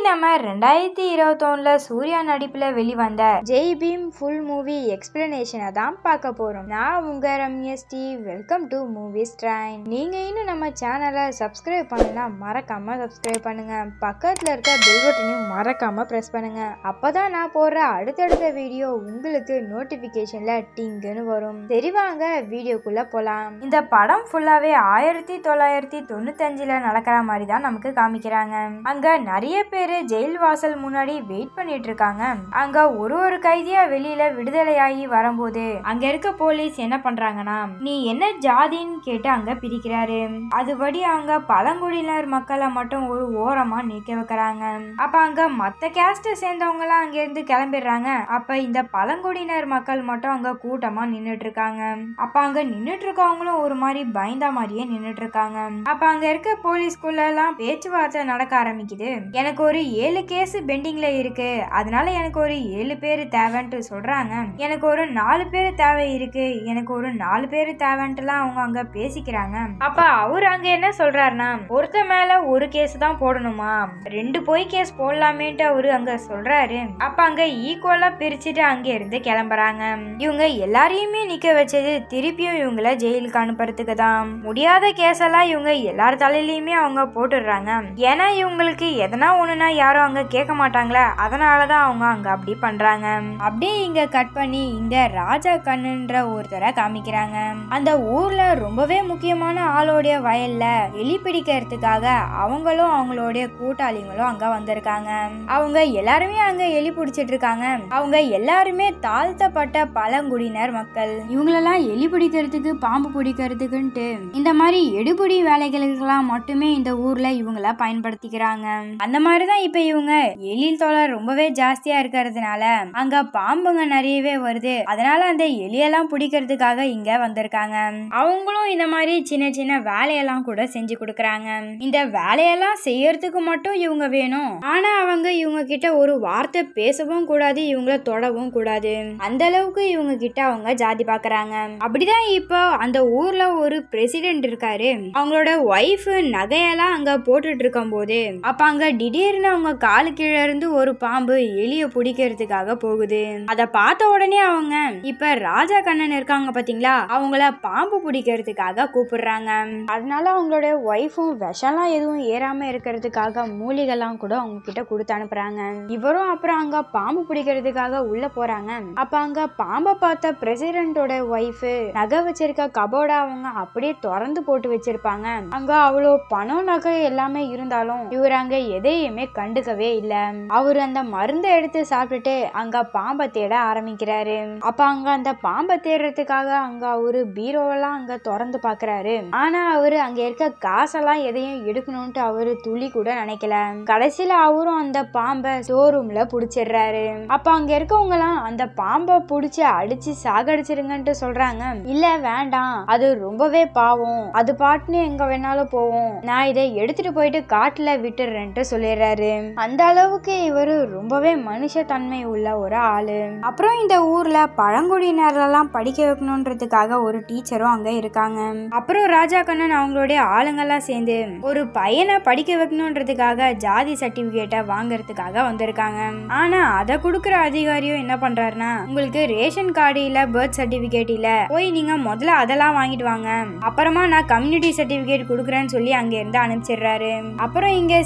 இன்னைக்கு நம்ம ரெண்டாயிரத்தி இருபத்தொன்னில் சூர்யா நடிப்புல வெளிவந்த ஜெய் பீம் ஃபுல் மூவி எக்ஸ்பிளனேஷனை தான் பார்க்க போறோம் நான் உங்க Ramya Steve welcome to movie strain நீங்க இன்னும் நம்ம சேனலை சப்ஸ்கிரைப் பண்ணலனா மறக்காம சப்ஸ்கிரைப் பண்ணுங்க பக்கத்துல இருக்க பெல் பட்டனையும் மறக்காம ப்ரெஸ் பண்ணுங்க அப்பதான் நான் போடுற அடுத்தடுத்த வீடியோ உங்களுக்கு நோட்டிபிகேஷன்ல டிங்குன்னு வரும் தெரிவாங்க வீடியோக்குள்ள போலாம் இந்த படம் ஃபுல்லாவே ஆயிரத்தி தொள்ளாயிரத்தி அஞ்சுல நடக்கிற மாதிரி தான் நமக்கு காமிக்கிறாங்க அங்க நிறைய பேர் பேரு ஜெயில் வாசல் முன்னாடி வெயிட் பண்ணிட்டு இருக்காங்க அங்க ஒரு ஒரு கைதியா வெளியில விடுதலையாகி வரும்போது அங்க இருக்க போலீஸ் என்ன பண்றாங்கன்னா நீ என்ன ஜாதின்னு கேட்டு அங்க பிரிக்கிறாரு அதுபடி அவங்க பழங்குடியினர் மக்களை மட்டும் ஒரு ஓரமா நிக்க வைக்கிறாங்க அப்ப அங்க மத்த கேஸ்ட சேர்ந்தவங்க எல்லாம் அங்க இருந்து கிளம்பிடுறாங்க அப்ப இந்த பழங்குடியினர் மக்கள் மட்டும் அங்க கூட்டமா நின்னுட்டு இருக்காங்க அப்ப அங்க நின்னுட்டு இருக்கவங்களும் ஒரு மாதிரி பயந்த மாதிரியே நின்னுட்டு இருக்காங்க அப்ப அங்க இருக்க போலீஸ்குள்ள எல்லாம் பேச்சுவார்த்தை நடக்க ஆரம்பிக்குது எனக்கு ஒரு ஒரு ஏழு கேஸ் பெண்டிங்கில் இருக்கு அதனால எனக்கு ஒரு ஏழு பேர் தேவைன்ட்டு சொல்றாங்க எனக்கு ஒரு நாலு பேர் தேவை இருக்கு எனக்கு ஒரு நாலு பேர் தேவைன்ட்டுலாம் அவங்க அங்கே பேசிக்கிறாங்க அப்போ அவர் அங்கே என்ன சொல்றாருனா ஒருத்த மேலே ஒரு கேஸ் தான் போடணுமா ரெண்டு போய் கேஸ் போடலாமேன்ட்டு அவரு அங்க சொல்றாரு அப்ப அங்க ஈக்குவலா பிரிச்சுட்டு அங்க இருந்து கிளம்புறாங்க இவங்க எல்லாரையுமே நிக்க வச்சது திருப்பியும் இவங்கள ஜெயிலுக்கு அனுப்புறதுக்கு தான் முடியாத கேஸ் எல்லாம் இவங்க எல்லார் தலையிலயுமே அவங்க போட்டுடுறாங்க ஏன்னா இவங்களுக்கு எதனா ஒண்ணுனா சொன்னால் யாரும் அங்கே கேட்க மாட்டாங்களே அதனால தான் அவங்க அங்கே அப்படி பண்ணுறாங்க அப்படியே இங்கே கட் பண்ணி இந்த ராஜா கண்ணுன்ற ஒருத்தரை காமிக்கிறாங்க அந்த ஊரில் ரொம்பவே முக்கியமான ஆளோடைய வயலில் எலி பிடிக்கிறதுக்காக அவங்களும் அவங்களுடைய கூட்டாளிங்களும் அங்கே வந்திருக்காங்க அவங்க எல்லாருமே அங்கே எலி பிடிச்சிட்டு இருக்காங்க அவங்க எல்லாருமே தாழ்த்தப்பட்ட பழங்குடியினர் மக்கள் இவங்களெல்லாம் எலி பிடிக்கிறதுக்கு பாம்பு பிடிக்கிறதுக்குன்ட்டு இந்த மாதிரி எடுபடி வேலைகளுக்கெல்லாம் மட்டுமே இந்த ஊர்ல இவங்கள பயன்படுத்திக்கிறாங்க அந்த மாதிரி தான் இப்ப இவங்க எலி தொலை ரொம்பவே ஜாஸ்தியா இருக்கிறதுனால அங்க பாம்புங்க நிறையவே வருது அதனால அந்த எலியெல்லாம் பிடிக்கிறதுக்காக இங்க வந்திருக்காங்க அவங்களும் இந்த மாதிரி சின்ன சின்ன வேலையெல்லாம் கூட செஞ்சு கொடுக்கறாங்க இந்த வேலையெல்லாம் செய்யறதுக்கு மட்டும் இவங்க வேணும் ஆனா அவங்க இவங்க கிட்ட ஒரு வார்த்தை பேசவும் கூடாது இவங்கள தொடவும் கூடாது அந்த அளவுக்கு இவங்க கிட்ட அவங்க ஜாதி பாக்குறாங்க அப்படிதான் இப்போ அந்த ஊர்ல ஒரு பிரசிடென்ட் இருக்காரு அவங்களோட ஒய்ஃப் நகையெல்லாம் அங்க போட்டுட்டு இருக்கும் போது அப்ப அங்க திடீர்னு அவங்க காலு கீழே இருந்து ஒரு பாம்பு எலிய பிடிக்கிறதுக்காக போகுது அத பார்த்த உடனே அவங்க இப்ப ராஜா கண்ணன் இருக்காங்க பாத்தீங்களா அவங்கள பாம்பு பிடிக்கிறதுக்காக கூப்பிடுறாங்க அதனால அவங்களோட ஒய்ஃபும் விஷம்லாம் எதுவும் ஏறாம இருக்கிறதுக்காக மூலிகைலாம் கூட அவங்க கிட்ட கொடுத்து அனுப்புறாங்க இவரும் அப்புறம் அங்க பாம்பு பிடிக்கிறதுக்காக உள்ள போறாங்க அப்ப அங்க பாம்பை பார்த்த பிரசிடென்டோட ஒய்ஃப் நகை வச்சிருக்க கபோர்டை அவங்க அப்படியே திறந்து போட்டு வச்சிருப்பாங்க அங்க அவ்வளோ பணம் நகை எல்லாமே இருந்தாலும் இவர் அங்க எதையுமே கண்டுக்கவே இல்லை அவர் அந்த மருந்தை எடுத்து சாப்பிட்டுட்டு அங்க பாம்பை தேட ஆரம்பிக்கிறாரு அப்ப அங்க அந்த பாம்பை தேடுறதுக்காக அங்க அவரு பீரோவெல்லாம் அங்க திறந்து பாக்குறாரு ஆனா அவரு அங்க இருக்க காசெல்லாம் எதையும் எடுக்கணும்ட்டு அவரு துளி கூட நினைக்கல கடைசியில அவரும் அந்த பாம்பை ஷோரூம்ல புடிச்சிடுறாரு அப்ப அங்க இருக்கவங்க எல்லாம் அந்த பாம்பை புடிச்சு அடிச்சு சாகடிச்சிருங்கன்ட்டு சொல்றாங்க இல்ல வேண்டாம் அது ரொம்பவே பாவம் அது பாட்டுன்னு எங்க வேணாலும் போவோம் நான் இதை எடுத்துட்டு போயிட்டு காட்டுல விட்டுறேன்ட்டு சொல்லிடுறாரு அந்த அளவுக்கு இவர் ரொம்பவே மனுஷத்தன்மை உள்ள ஒரு ஆளு அப்புறம் இந்த ஊர்ல பழங்குடியினர்லாம் படிக்க வைக்கணுன்றதுக்காக ஒரு டீச்சரும் அங்க இருக்காங்க அப்புறம் ராஜா கண்ணன் அவங்களுடைய ஆளுங்கெல்லாம் சேர்ந்து ஒரு பையனை படிக்க வைக்கணுன்றதுக்காக ஜாதி சர்டிபிகேட்டை வாங்கறதுக்காக வந்திருக்காங்க ஆனா அதை கொடுக்குற அதிகாரியும் என்ன பண்றாருன்னா உங்களுக்கு ரேஷன் கார்டு இல்ல பர்த் சர்டிபிகேட் இல்ல போய் நீங்க முதல்ல அதெல்லாம் வாங்கிட்டு வாங்க அப்புறமா நான் கம்யூனிட்டி சர்டிபிகேட் கொடுக்குறேன்னு சொல்லி அங்க இருந்து அனுப்பிச்சிடுறாரு அப்புறம் இங்க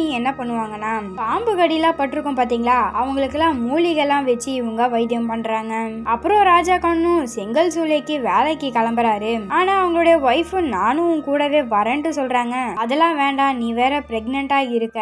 நீ என்ன பண்ணுவாங்க பண்ணுவாங்கன்னா பாம்பு கடிலாம் பட்டிருக்கோம் பார்த்தீங்களா அவங்களுக்கெல்லாம் மூலிகைலாம் வச்சு இவங்க வைத்தியம் பண்றாங்க அப்புறம் ராஜா கண்ணும் செங்கல் சூளைக்கு வேலைக்கு கிளம்புறாரு ஆனா அவங்களுடைய ஒய்ஃபும் நானும் கூடவே வரேன்ட்டு சொல்றாங்க அதெல்லாம் வேண்டாம் நீ வேற பிரெக்னெண்டா இருக்க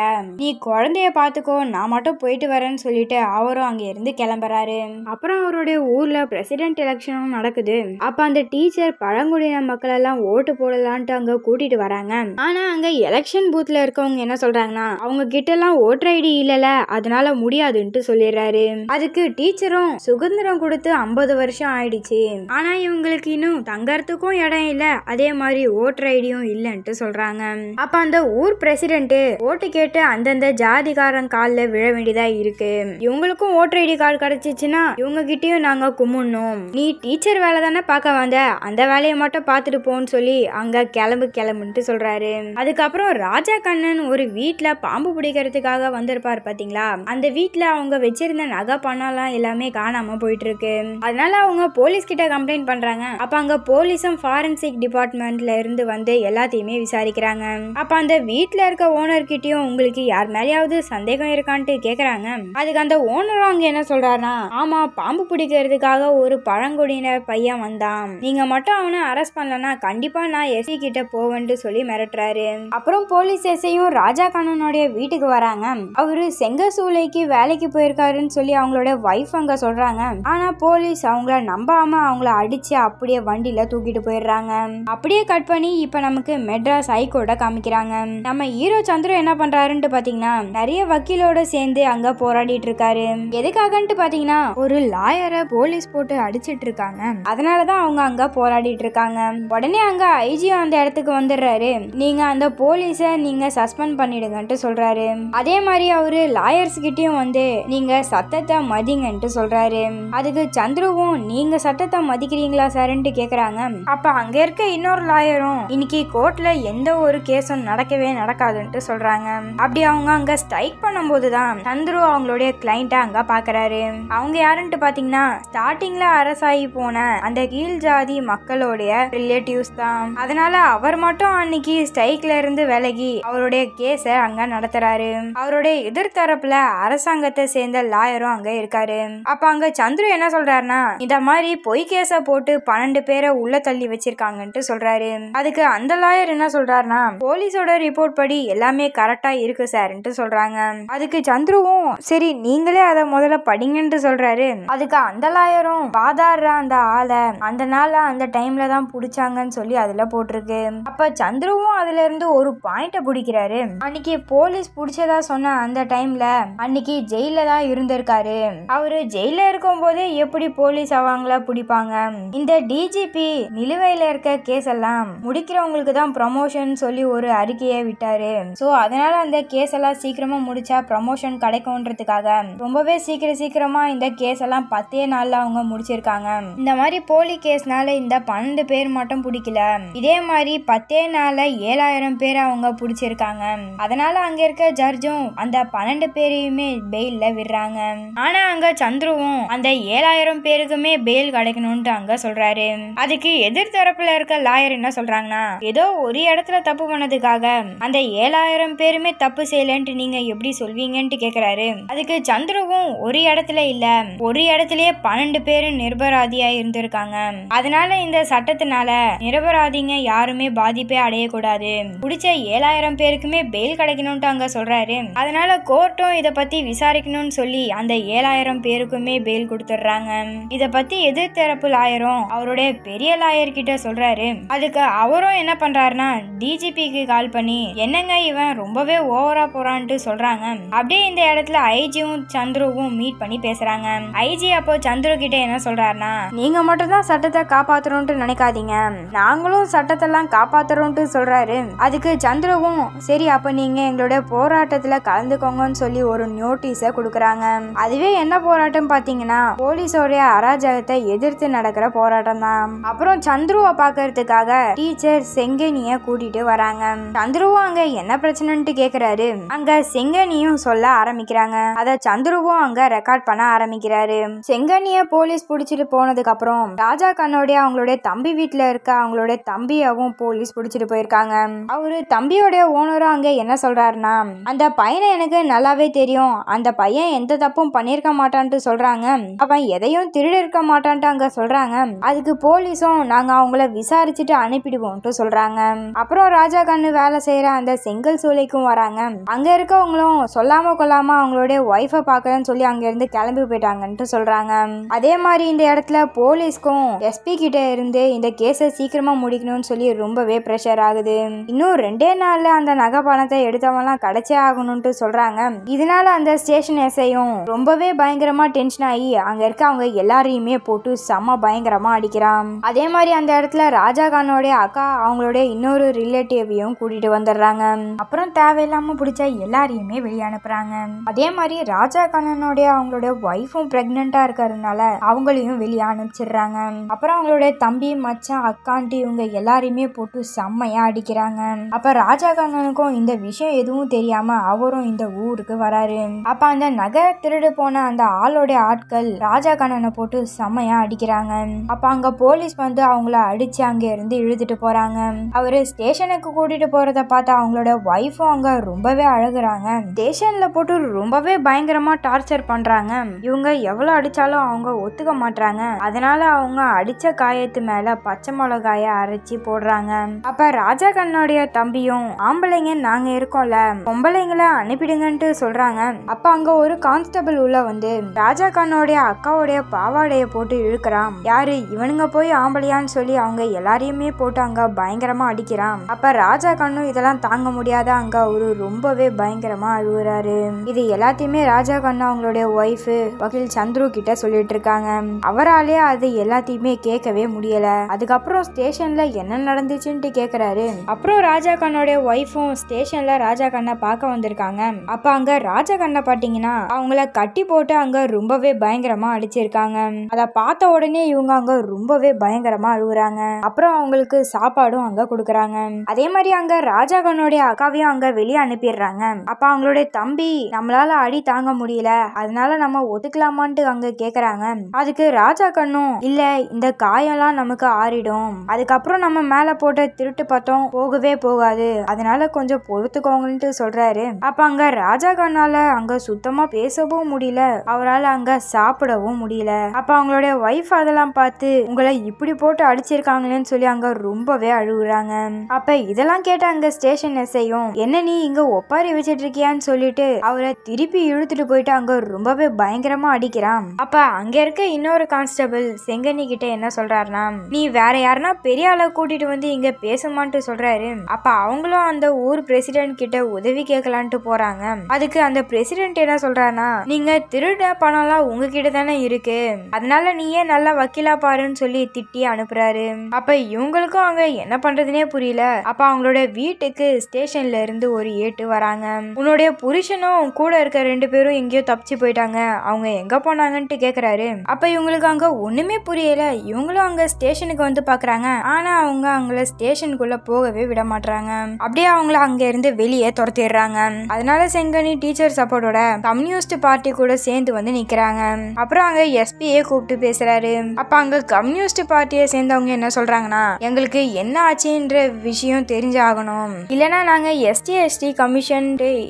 நீ குழந்தைய பாத்துக்கோ நான் மட்டும் போயிட்டு வரேன்னு சொல்லிட்டு அவரும் அங்க இருந்து கிளம்புறாரு அப்புறம் அவருடைய ஊர்ல பிரசிடென்ட் எலெக்ஷனும் நடக்குது அப்ப அந்த டீச்சர் பழங்குடியின மக்கள் எல்லாம் ஓட்டு போடலான்ட்டு அங்க கூட்டிட்டு வராங்க ஆனா அங்க எலெக்ஷன் பூத்ல இருக்கவங்க என்ன சொல்றாங்கன்னா அவங்க கிட்ட என்கிட்டலாம் ஓட்டர் ஐடி இல்லல அதனால முடியாதுன்ட்டு சொல்லிடுறாரு அதுக்கு டீச்சரும் சுதந்திரம் கொடுத்து ஐம்பது வருஷம் ஆயிடுச்சு ஆனா இவங்களுக்கு இன்னும் தங்கறதுக்கும் இடம் இல்ல அதே மாதிரி ஓட்டர் ஐடியும் இல்லைன்ட்டு சொல்றாங்க அப்ப அந்த ஊர் பிரசிடென்ட் ஓட்டு கேட்டு அந்தந்த ஜாதிகாரன் காலில் விழ வேண்டியதா இருக்கு இவங்களுக்கும் ஓட்டர் ஐடி கார்டு கிடைச்சிச்சுன்னா இவங்க கிட்டயும் நாங்க கும்பிடணும் நீ டீச்சர் வேலை தானே பார்க்க வந்த அந்த வேலையை மட்டும் பார்த்துட்டு போன்னு சொல்லி அங்க கிளம்பு கிளம்புன்ட்டு சொல்றாரு அதுக்கப்புறம் ராஜா கண்ணன் ஒரு வீட்டுல பாம்பு பிடிக்க எடுக்கிறதுக்காக வந்திருப்பார் பார்த்தீங்களா அந்த வீட்டில் அவங்க வச்சிருந்த நகை பணம்லாம் எல்லாமே காணாமல் போயிட்டு இருக்கு அதனால அவங்க போலீஸ் கிட்ட கம்ப்ளைண்ட் பண்றாங்க அப்ப அங்க போலீஸும் ஃபாரன்சிக் டிபார்ட்மெண்ட்ல இருந்து வந்து எல்லாத்தையுமே விசாரிக்கிறாங்க அப்ப அந்த வீட்டுல இருக்க ஓனர் கிட்டயும் உங்களுக்கு யார் மேலேயாவது சந்தேகம் இருக்கான்ட்டு கேக்குறாங்க அதுக்கு அந்த ஓனரும் அங்க என்ன சொல்றாருன்னா ஆமா பாம்பு பிடிக்கிறதுக்காக ஒரு பழங்குடியினர் பையன் வந்தான் நீங்க மட்டும் அவனை அரெஸ்ட் பண்ணலன்னா கண்டிப்பா நான் எஸ்ஐ கிட்ட போவேன்ட்டு சொல்லி மிரட்டுறாரு அப்புறம் போலீஸ் எஸ்ஐயும் ராஜா கானனுடைய வீட்டுக்கு வீட்டுக்கு வராங்க அவரு செங்க சூளைக்கு வேலைக்கு போயிருக்காருன்னு சொல்லி அவங்களோட ஒய்ஃப் அங்க சொல்றாங்க ஆனா போலீஸ் அவங்கள நம்பாம அவங்கள அடிச்சு அப்படியே வண்டியில தூக்கிட்டு போயிடுறாங்க அப்படியே கட் பண்ணி இப்ப நமக்கு மெட்ராஸ் ஹைகோர்ட்ட காமிக்கிறாங்க நம்ம ஹீரோ சந்திரன் என்ன பண்றாருன்னு பாத்தீங்கன்னா நிறைய வக்கீலோட சேர்ந்து அங்க போராடிட்டு இருக்காரு எதுக்காகன்ட்டு பாத்தீங்கன்னா ஒரு லாயரை போலீஸ் போட்டு அடிச்சிட்டு இருக்காங்க அதனாலதான் அவங்க அங்க போராடிட்டு இருக்காங்க உடனே அங்க ஐஜி அந்த இடத்துக்கு வந்துடுறாரு நீங்க அந்த போலீஸ நீங்க சஸ்பெண்ட் பண்ணிடுங்கன்ட்டு சொல்றாரு அதே மாதிரி அவரு லாயர்ஸ் கிட்டயும் வந்து நீங்க சத்தத்தை மதிங்கன்ட்டு சொல்றாரு அதுக்கு சந்துருவும் நீங்க சத்தத்தை மதிக்கிறீங்களா சார்ன்ட்டு கேக்குறாங்க அப்ப அங்க இருக்க இன்னொரு லாயரும் இன்னைக்கு கோர்ட்ல எந்த ஒரு கேஸும் நடக்கவே நடக்காதுன்ட்டு சொல்றாங்க அப்படி அவங்க அங்க ஸ்ட்ரைக் பண்ணும் தான் சந்துரு அவங்களுடைய கிளைண்ட்டை அங்க பாக்குறாரு அவங்க யாருன்ட்டு பாத்தீங்கன்னா ஸ்டார்டிங்ல அரசாகி போன அந்த கீழ் ஜாதி மக்களுடைய ரிலேட்டிவ்ஸ் தான் அதனால அவர் மட்டும் அன்னைக்கு ஸ்ட்ரைக்ல இருந்து விலகி அவருடைய கேஸை அங்க நடத்துறாரு அவருடைய எதிர்த்தரப்புல அரசாங்கத்தை சேர்ந்த லாயரும் அங்க இருக்காரு அப்ப அங்க சந்துரு என்ன சொல்றாருன்னா இந்த மாதிரி பொய் கேஸ போட்டு பன்னெண்டு பேரை உள்ள தள்ளி வச்சிருக்காங்கன்ட்டு சொல்றாரு அதுக்கு அந்த லாயர் என்ன சொல்றாருன்னா போலீஸோட ரிப்போர்ட் படி எல்லாமே கரெக்டா இருக்கு சார்ன்ட்டு சொல்றாங்க அதுக்கு சந்துருவும் சரி நீங்களே அதை முதல்ல படிங்கன்ட்டு சொல்றாரு அதுக்கு அந்த லாயரும் பாதாடுற அந்த ஆளை அந்த நாள் அந்த டைம்ல தான் புடிச்சாங்கன்னு சொல்லி அதுல போட்டிருக்கு அப்ப சந்துருவும் அதுல இருந்து ஒரு பாயிண்ட பிடிக்கிறாரு அன்னைக்கு போலீஸ் பிடிச்ச பிடிச்சதா சொன்ன அந்த டைம்ல அன்னைக்கு ஜெயில தான் இருந்திருக்காரு அவரு ஜெயில இருக்கும் போது எப்படி போலீஸ் அவங்கள பிடிப்பாங்க இந்த டிஜிபி நிலுவையில இருக்க கேஸ் எல்லாம் முடிக்கிறவங்களுக்கு தான் ப்ரமோஷன் சொல்லி ஒரு அறிக்கையை விட்டாரு சோ அதனால அந்த கேஸ் எல்லாம் சீக்கிரமா முடிச்சா ப்ரமோஷன் கிடைக்கும்ன்றதுக்காக ரொம்பவே சீக்கிர சீக்கிரமா இந்த கேஸ் எல்லாம் பத்தே நாள்ல அவங்க முடிச்சிருக்காங்க இந்த மாதிரி போலி கேஸ்னால இந்த பன்னெண்டு பேர் மட்டும் பிடிக்கல இதே மாதிரி பத்தே நாள்ல ஏழாயிரம் பேர் அவங்க பிடிச்சிருக்காங்க அதனால அங்க இருக்க ஜார்ஜும் அந்த பன்னெண்டு பேரையுமே பெயில்ல விடுறாங்க ஆனா அங்க சந்துருவும் அந்த ஏழாயிரம் பேருக்குமே பெயில் கிடைக்கணும்ட்டு அங்க சொல்றாரு அதுக்கு எதிர்த்தரப்புல இருக்க லாயர் என்ன சொல்றாங்கன்னா ஏதோ ஒரு இடத்துல தப்பு பண்ணதுக்காக அந்த ஏழாயிரம் பேருமே தப்பு செய்யலன்ட்டு நீங்க எப்படி சொல்வீங்கன்ட்டு கேக்குறாரு அதுக்கு சந்துருவும் ஒரு இடத்துல இல்ல ஒரு இடத்துலயே பன்னெண்டு பேரு நிரபராதியா இருந்திருக்காங்க அதனால இந்த சட்டத்தினால நிரபராதிங்க யாருமே பாதிப்பே அடையக்கூடாது பிடிச்ச ஏழாயிரம் பேருக்குமே பெயில் கிடைக்கணும்ட்டு அங்க சொல்ற சொல்கிறாரு அதனால் கோர்ட்டும் இதை பற்றி விசாரிக்கணும்னு சொல்லி அந்த ஏழாயிரம் பேருக்குமே பெயில் கொடுத்துட்றாங்க இதை பற்றி எதிர்த்தரப்பு லாயரும் அவருடைய பெரிய லாயர் கிட்ட சொல்கிறாரு அதுக்கு அவரும் என்ன பண்ணுறாருன்னா டிஜிபிக்கு கால் பண்ணி என்னங்க இவன் ரொம்பவே ஓவரா போகிறான்ட்டு சொல்கிறாங்க அப்படியே இந்த இடத்துல ஐஜியும் சந்துருவும் மீட் பண்ணி பேசுகிறாங்க ஐஜி அப்போ சந்துரு கிட்ட என்ன சொல்கிறாருனா நீங்கள் மட்டும் தான் சட்டத்தை காப்பாற்றணும்ட்டு நினைக்காதீங்க நாங்களும் சட்டத்தெல்லாம் காப்பாத்துறோம்ட்டு சொல்றாரு அதுக்கு சந்துருவும் சரி அப்ப நீங்க எங்களோட போற போராட்டத்தில் கலந்துக்கோங்கன்னு சொல்லி ஒரு நோட்டீஸை கொடுக்குறாங்க அதுவே என்ன போராட்டம் பார்த்தீங்கன்னா போலீஸோடைய அராஜகத்தை எதிர்த்து நடக்கிற போராட்டம் தான் அப்புறம் சந்துருவை பார்க்கறதுக்காக டீச்சர் செங்கனிய கூட்டிட்டு வராங்க சந்துருவும் அங்க என்ன பிரச்சனைன்ட்டு கேக்குறாரு அங்க செங்கனியும் சொல்ல ஆரம்பிக்கிறாங்க அத சந்துருவும் அங்க ரெக்கார்ட் பண்ண ஆரம்பிக்கிறாரு செங்கனிய போலீஸ் புடிச்சிட்டு போனதுக்கு அப்புறம் ராஜா கண்ணோடைய அவங்களுடைய தம்பி வீட்டுல இருக்க அவங்களுடைய தம்பியாவும் போலீஸ் புடிச்சிட்டு போயிருக்காங்க அவரு தம்பியோடைய ஓனரும் அங்க என்ன சொல்றாருன்னா அந்த பையனை எனக்கு நல்லாவே தெரியும் அந்த பையன் எந்த தப்பும் பண்ணியிருக்க மாட்டான்ட்டு சொல்றாங்க அவன் எதையும் இருக்க மாட்டான்ட்டு அங்க சொல்றாங்க அதுக்கு போலீஸும் நாங்க அவங்கள விசாரிச்சுட்டு அனுப்பிடுவோம்ட்டு சொல்றாங்க அப்புறம் ராஜா கண்ணு வேலை செய்யற அந்த செங்கல் சூளைக்கும் வராங்க அங்க இருக்கவங்களும் சொல்லாம கொள்ளாம அவங்களுடைய ஒய்ஃபை பாக்குறேன்னு சொல்லி அங்க இருந்து கிளம்பி போயிட்டாங்கன்ட்டு சொல்றாங்க அதே மாதிரி இந்த இடத்துல போலீஸ்க்கும் எஸ்பி கிட்ட இருந்து இந்த கேஸை சீக்கிரமா முடிக்கணும்னு சொல்லி ரொம்பவே ப்ரெஷர் ஆகுது இன்னும் ரெண்டே நாள்ல அந்த நகை பணத்தை எடுத்தவன்லாம் கிடைச்சி நடந்தே ஆகணும்ட்டு சொல்கிறாங்க இதனால் அந்த ஸ்டேஷன் எஸ்ஐயும் ரொம்பவே பயங்கரமாக டென்ஷன் ஆகி அங்கே இருக்க அவங்க எல்லாரையுமே போட்டு செம்ம பயங்கரமாக அடிக்கிறான் அதே மாதிரி அந்த இடத்துல ராஜா கானோடைய அக்கா அவங்களுடைய இன்னொரு ரிலேட்டிவையும் கூட்டிகிட்டு வந்துடுறாங்க அப்புறம் தேவையில்லாமல் பிடிச்ச எல்லாரையுமே வெளியே அனுப்புறாங்க அதே மாதிரி ராஜா கானனுடைய அவங்களுடைய ஒய்ஃபும் ப்ரெக்னெண்ட்டாக இருக்கிறதுனால அவங்களையும் வெளியே அனுப்பிச்சிடுறாங்க அப்புறம் அவங்களுடைய தம்பி மச்சான் அக்காண்டி இவங்க எல்லாரையுமே போட்டு செம்மையாக அடிக்கிறாங்க அப்போ ராஜா கானனுக்கும் இந்த விஷயம் எதுவும் தெரியாமல் இல்லாம அவரும் இந்த ஊருக்கு வராரு அப்ப அந்த நகை திருடு போன அந்த ஆளுடைய ஆட்கள் ராஜா கண்ணனை போட்டு செமையா அடிக்கிறாங்க அப்போ அங்க போலீஸ் வந்து அவங்கள அடிச்சு அங்கே இருந்து இழுத்துட்டு போறாங்க அவரு ஸ்டேஷனுக்கு கூட்டிட்டு போறத பார்த்தா அவங்களோட ஒய்ஃபும் அங்க ரொம்பவே அழகுறாங்க ஸ்டேஷன்ல போட்டு ரொம்பவே பயங்கரமா டார்ச்சர் பண்றாங்க இவங்க எவ்வளவு அடிச்சாலும் அவங்க ஒத்துக்க மாட்டாங்க அதனால அவங்க அடிச்ச காயத்து மேல பச்சை மிளகாய அரைச்சி போடுறாங்க அப்ப ராஜா கண்ணோடைய தம்பியும் ஆம்பளைங்க நாங்க இருக்கோம்ல பொம்பளை குழந்தைங்களை அனுப்பிடுங்கன்ட்டு சொல்கிறாங்க அப்போ அங்கே ஒரு கான்ஸ்டபிள் உள்ள வந்து ராஜா கண்ணோடைய அக்காவுடைய பாவாடையை போட்டு இழுக்கிறான் யாரு இவனுங்க போய் ஆம்பளையான்னு சொல்லி அவங்க எல்லாரையுமே போட்டு அங்க பயங்கரமா அடிக்கிறான் அப்ப ராஜா கண்ணு இதெல்லாம் தாங்க முடியாத அங்க அவரு ரொம்பவே பயங்கரமா அழுகுறாரு இது எல்லாத்தையுமே ராஜா கண்ணு அவங்களுடைய ஒய்ஃப் வக்கீல் சந்துரு கிட்ட சொல்லிட்டு இருக்காங்க அவராலே அது எல்லாத்தையுமே கேட்கவே முடியல அதுக்கப்புறம் ஸ்டேஷன்ல என்ன நடந்துச்சுன்ட்டு கேக்குறாரு அப்புறம் ராஜா கண்ணோடைய ஒய்ஃபும் ஸ்டேஷன்ல ராஜா கண்ணை பார்க்க வந்திருக்காங்க அப்ப அங்க ராஜ கண்ணை பாத்தீங்கன்னா அவங்கள கட்டி போட்டு அங்க ரொம்பவே பயங்கரமா அடிச்சிருக்காங்க அத பார்த்த உடனே இவங்க அங்க ரொம்பவே பயங்கரமா அழுகுறாங்க அப்புறம் அவங்களுக்கு சாப்பாடும் அங்க கொடுக்குறாங்க அதே மாதிரி அங்க ராஜா கண்ணுடைய அக்காவையும் அங்க வெளியே அனுப்பிடுறாங்க அப்ப அவங்களுடைய தம்பி நம்மளால அடி தாங்க முடியல அதனால நம்ம ஒத்துக்கலாமான்ட்டு அங்க கேக்குறாங்க அதுக்கு ராஜா கண்ணும் இல்ல இந்த காயம்லாம் நமக்கு ஆறிடும் அதுக்கப்புறம் நம்ம மேல போட்ட திருட்டு பார்த்தோம் போகவே போகாது அதனால கொஞ்சம் பொறுத்துக்கோங்கன்ட்டு சொல்றாரு போயிட்டாரு அப்ப அங்க ராஜா கண்ணால அங்க சுத்தமா பேசவும் முடியல அவரால் அங்க சாப்பிடவும் முடியல அப்ப அவங்களுடைய ஒய்ஃப் அதெல்லாம் பார்த்து உங்களை இப்படி போட்டு அடிச்சிருக்காங்களேன்னு சொல்லி அங்க ரொம்பவே அழுகுறாங்க அப்ப இதெல்லாம் கேட்ட அங்க ஸ்டேஷன் எஸ்ஐயும் என்ன நீ இங்க ஒப்பாரி வச்சிட்டு இருக்கியான்னு சொல்லிட்டு அவரை திருப்பி இழுத்துட்டு போயிட்டு அங்க ரொம்பவே பயங்கரமா அடிக்கிறான் அப்ப அங்க இருக்க இன்னொரு கான்ஸ்டபிள் செங்கனி கிட்ட என்ன சொல்றாருனா நீ வேற யாருன்னா பெரிய ஆளை கூட்டிட்டு வந்து இங்க பேசுமான்ட்டு சொல்றாரு அப்ப அவங்களும் அந்த ஊர் பிரசிடென்ட் கிட்ட உதவி கேட்க எடுக்கலான்ட்டு போறாங்க அதுக்கு அந்த பிரசிடென்ட் என்ன சொல்றானா நீங்க திருட பணம்லாம் உங்ககிட்ட தானே இருக்கு அதனால நீயே நல்லா வக்கீலா பாருன்னு சொல்லி திட்டி அனுப்புறாரு அப்ப இவங்களுக்கும் அவங்க என்ன பண்றதுனே புரியல அப்ப அவங்களோட வீட்டுக்கு ஸ்டேஷன்ல இருந்து ஒரு ஏட்டு வராங்க உன்னுடைய புருஷனும் கூட இருக்க ரெண்டு பேரும் எங்கேயோ தப்பிச்சு போயிட்டாங்க அவங்க எங்க போனாங்கன்ட்டு கேக்குறாரு அப்ப இவங்களுக்கு அங்க ஒண்ணுமே புரியல இவங்களும் அங்க ஸ்டேஷனுக்கு வந்து பாக்குறாங்க ஆனா அவங்க அவங்கள ஸ்டேஷனுக்குள்ள போகவே விட மாட்டாங்க அப்படியே அவங்கள அங்க இருந்து வெளியே துரத்திடுறாங்க இருக்காங்க அதனால செங்கனி டீச்சர் சப்போர்ட்டோட கம்யூனிஸ்ட் பார்ட்டி கூட சேர்ந்து வந்து நிக்கிறாங்க அப்புறம் அங்க எஸ்பியை கூப்பிட்டு பேசுறாரு அப்ப அங்க கம்யூனிஸ்ட் பார்ட்டியை சேர்ந்தவங்க என்ன சொல்றாங்கன்னா எங்களுக்கு என்ன ஆச்சுன்ற விஷயம் தெரிஞ்சாகணும் இல்லனா நாங்க எஸ்டி எஸ்டி கமிஷன்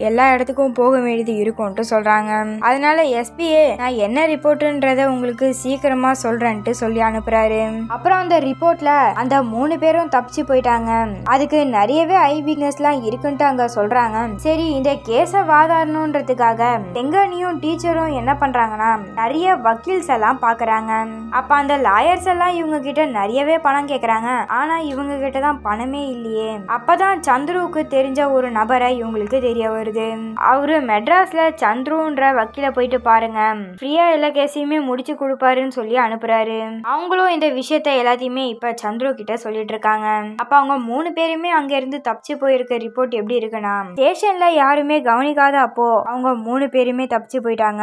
எல்லா இடத்துக்கும் போக வேண்டியது இருக்கும்ட்டு சொல்றாங்க அதனால எஸ்பிஏ நான் என்ன ரிப்போர்ட்ன்றத உங்களுக்கு சீக்கிரமா சொல்றேன்ட்டு சொல்லி அனுப்புறாரு அப்புறம் அந்த ரிப்போர்ட்ல அந்த மூணு பேரும் தப்பிச்சு போயிட்டாங்க அதுக்கு நிறையவே ஐ வீக்னஸ் எல்லாம் இருக்குன்ட்டு அங்க சொல்றாங்க சரி இந்த கேஸை வாதாடணுன்றதுக்காக செங்கனியும் டீச்சரும் என்ன பண்றாங்கன்னா நிறைய வக்கீல்ஸ் எல்லாம் பாக்குறாங்க அப்ப அந்த லாயர்ஸ் எல்லாம் இவங்க கிட்ட நிறையவே பணம் கேக்குறாங்க ஆனா இவங்க கிட்ட தான் பணமே இல்லையே அப்பதான் சந்துருவுக்கு தெரிஞ்ச ஒரு நபரை இவங்களுக்கு தெரிய வருது அவரு மெட்ராஸ்ல சந்துருன்ற வக்கீல போயிட்டு பாருங்க ஃப்ரீயா எல்லா கேஸையுமே முடிச்சு கொடுப்பாருன்னு சொல்லி அனுப்புறாரு அவங்களும் இந்த விஷயத்த எல்லாத்தையுமே இப்ப சந்துரு கிட்ட சொல்லிட்டு இருக்காங்க அப்ப அவங்க மூணு பேருமே அங்க இருந்து தப்பிச்சு போயிருக்க ரிப்போர்ட் எப்படி இருக்குன்னா ஸ்டேஷன் டியூஷன்ல யாருமே கவனிக்காத அப்போ அவங்க மூணு பேருமே தப்பிச்சு போயிட்டாங்க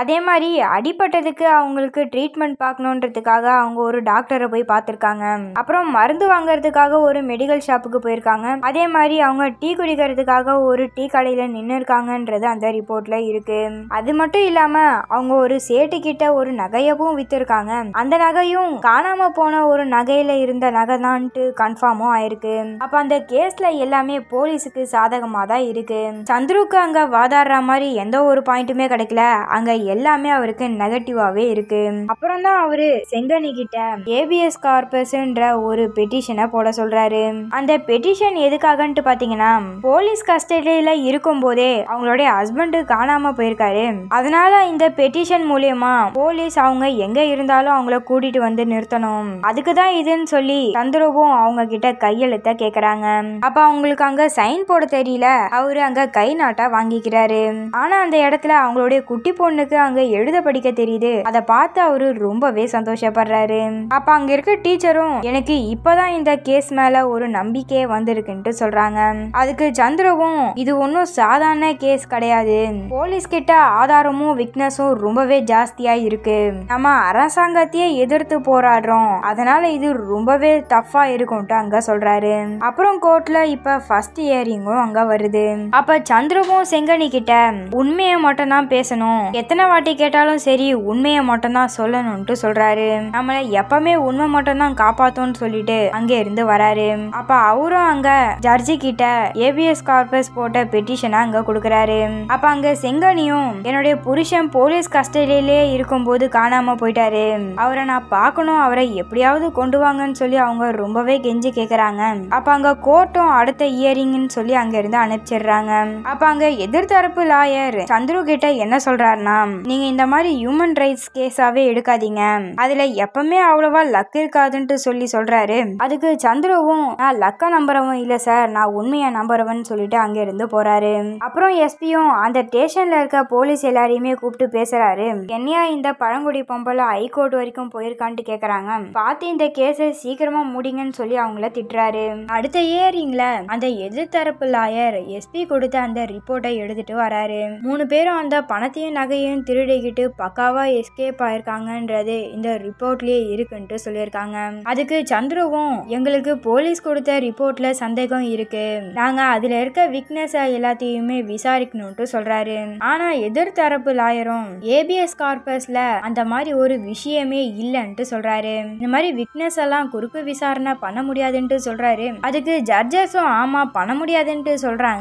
அதே மாதிரி அடிப்பட்டதுக்கு அவங்களுக்கு ட்ரீட்மெண்ட் பார்க்கணுன்றதுக்காக அவங்க ஒரு டாக்டரை போய் பார்த்துருக்காங்க அப்புறம் மருந்து வாங்குறதுக்காக ஒரு மெடிக்கல் ஷாப்புக்கு போயிருக்காங்க அதே மாதிரி அவங்க டீ குடிக்கிறதுக்காக ஒரு டீ கடையில நின்று இருக்காங்கன்றது அந்த ரிப்போர்ட்ல இருக்கு அது மட்டும் இல்லாம அவங்க ஒரு சேட்டு கிட்ட ஒரு நகையவும் வித்திருக்காங்க அந்த நகையும் காணாம போன ஒரு நகையில இருந்த நகை தான்ட்டு கன்ஃபார்மும் ஆயிருக்கு அப்ப அந்த கேஸ்ல எல்லாமே போலீஸுக்கு சாதகமாக தான் இருக்கு இருக்கு சந்துருக்கு அங்க வாதாடுற மாதிரி எந்த ஒரு பாயிண்ட்டுமே கிடைக்கல அங்க எல்லாமே அவருக்கு நெகட்டிவாவே இருக்கு அப்புறம் தான் அவரு செங்கனி கிட்ட ஏபிஎஸ் கார்பஸ்ன்ற ஒரு பெட்டிஷனை போட சொல்றாரு அந்த பெட்டிஷன் எதுக்காகன்ட்டு பாத்தீங்கன்னா போலீஸ் கஸ்டடியில இருக்கும் போதே அவங்களுடைய ஹஸ்பண்ட் காணாம போயிருக்காரு அதனால இந்த பெட்டிஷன் மூலியமா போலீஸ் அவங்க எங்க இருந்தாலும் அவங்கள கூட்டிட்டு வந்து நிறுத்தணும் அதுக்கு தான் இதுன்னு சொல்லி சந்துருவும் அவங்க கிட்ட கையெழுத்த கேக்குறாங்க அப்ப அவங்களுக்கு அங்க சைன் போட தெரியல அவரு அங்கே கை நாட்டா வாங்கிக்கிறாரு ஆனால் அந்த இடத்துல அவங்களுடைய குட்டி பொண்ணுக்கு அங்கே எழுத படிக்க தெரியுது அதை பார்த்து அவரு ரொம்பவே சந்தோஷப்படுறாரு அப்போ அங்கே இருக்க டீச்சரும் எனக்கு இப்பதான் இந்த கேஸ் மேலே ஒரு நம்பிக்கையே வந்திருக்குன்ட்டு சொல்கிறாங்க அதுக்கு சந்திரவும் இது ஒன்றும் சாதாரண கேஸ் கிடையாது போலீஸ் கிட்ட ஆதாரமும் விக்னஸும் ரொம்பவே ஜாஸ்தியா இருக்கு நம்ம அரசாங்கத்தையே எதிர்த்து போராடுறோம் அதனால இது ரொம்பவே டஃப்பா இருக்கும்ட்டு அங்க சொல்றாரு அப்புறம் கோர்ட்ல இப்ப ஃபர்ஸ்ட் இயரிங்கும் அங்க வருது அப்ப சந்திரவும் செங்கனி கிட்ட உண்மையை மட்டும் தான் பேசணும் எத்தனை வாட்டி கேட்டாலும் சரி உண்மையை மட்டும் தான் சொல்லணும்ட்டு சொல்றாரு நம்மள எப்பவுமே உண்மை மட்டும் தான் காப்பாத்தோம்னு சொல்லிட்டு அங்கே இருந்து வராரு அப்ப அவரும் அங்க ஜட்ஜி கிட்ட ஏபிஎஸ் கார்பஸ் போட்ட பெட்டிஷனை அங்க கொடுக்கறாரு அப்ப அங்க செங்கனியும் என்னுடைய புருஷன் போலீஸ் கஸ்டடியிலே இருக்கும்போது காணாம போயிட்டாரு அவரை நான் பார்க்கணும் அவரை எப்படியாவது கொண்டு வாங்கன்னு சொல்லி அவங்க ரொம்பவே கெஞ்சி கேக்குறாங்க அப்ப அங்க கோர்ட்டும் அடுத்த இயரிங்னு சொல்லி அங்க இருந்து அனுப்பிச்சிடுறாங்க சொல்றாங்க அப்ப அங்க எதிர்த்தரப்பு லாயர் சந்துரு கிட்ட என்ன சொல்றாருன்னா நீங்க இந்த மாதிரி ஹியூமன் ரைட்ஸ் கேஸாவே எடுக்காதீங்க அதுல எப்பவுமே அவ்வளவா லக் இருக்காதுன்ட்டு சொல்லி சொல்றாரு அதுக்கு சந்துருவும் நான் லக்க நம்புறவன் இல்ல சார் நான் உண்மையா நம்புறவன் சொல்லிட்டு அங்க இருந்து போறாரு அப்புறம் எஸ்பியும் அந்த ஸ்டேஷன்ல இருக்க போலீஸ் எல்லாரையுமே கூப்பிட்டு பேசுறாரு என்னையா இந்த பழங்குடி பொம்பளை ஹைகோர்ட் வரைக்கும் போயிருக்கான்ட்டு கேக்குறாங்க பார்த்து இந்த கேஸை சீக்கிரமா முடிங்கன்னு சொல்லி அவங்கள திட்டுறாரு அடுத்த இயரிங்ல அந்த எதிர்த்தரப்பு லாயர் எஸ்பி கொடுத்த அந்த ரிப்போர்ட்டை எடுத்துட்டு வராரு மூணு பேரும் அந்த பணத்தையும் நகையும் திருடிக்கிட்டு பக்காவா எஸ்கேப் ஆயிருக்காங்கன்றது இந்த ரிப்போர்ட்லயே இருக்குன்ட்டு சொல்லியிருக்காங்க அதுக்கு சந்திரவும் எங்களுக்கு போலீஸ் கொடுத்த ரிப்போர்ட்ல சந்தேகம் இருக்கு நாங்க அதுல இருக்க வீக்னஸ் எல்லாத்தையுமே விசாரிக்கணும்ட்டு சொல்றாரு ஆனா எதிர்த்தரப்பு லாயரும் ஏபிஎஸ் கார்பஸ்ல அந்த மாதிரி ஒரு விஷயமே இல்லைன்ட்டு சொல்றாரு இந்த மாதிரி விக்னஸ் எல்லாம் குறுக்கு விசாரணை பண்ண முடியாதுன்ட்டு சொல்றாரு அதுக்கு ஜட்ஜஸும் ஆமா பண்ண முடியாதுன்ட்டு சொல்றாங்க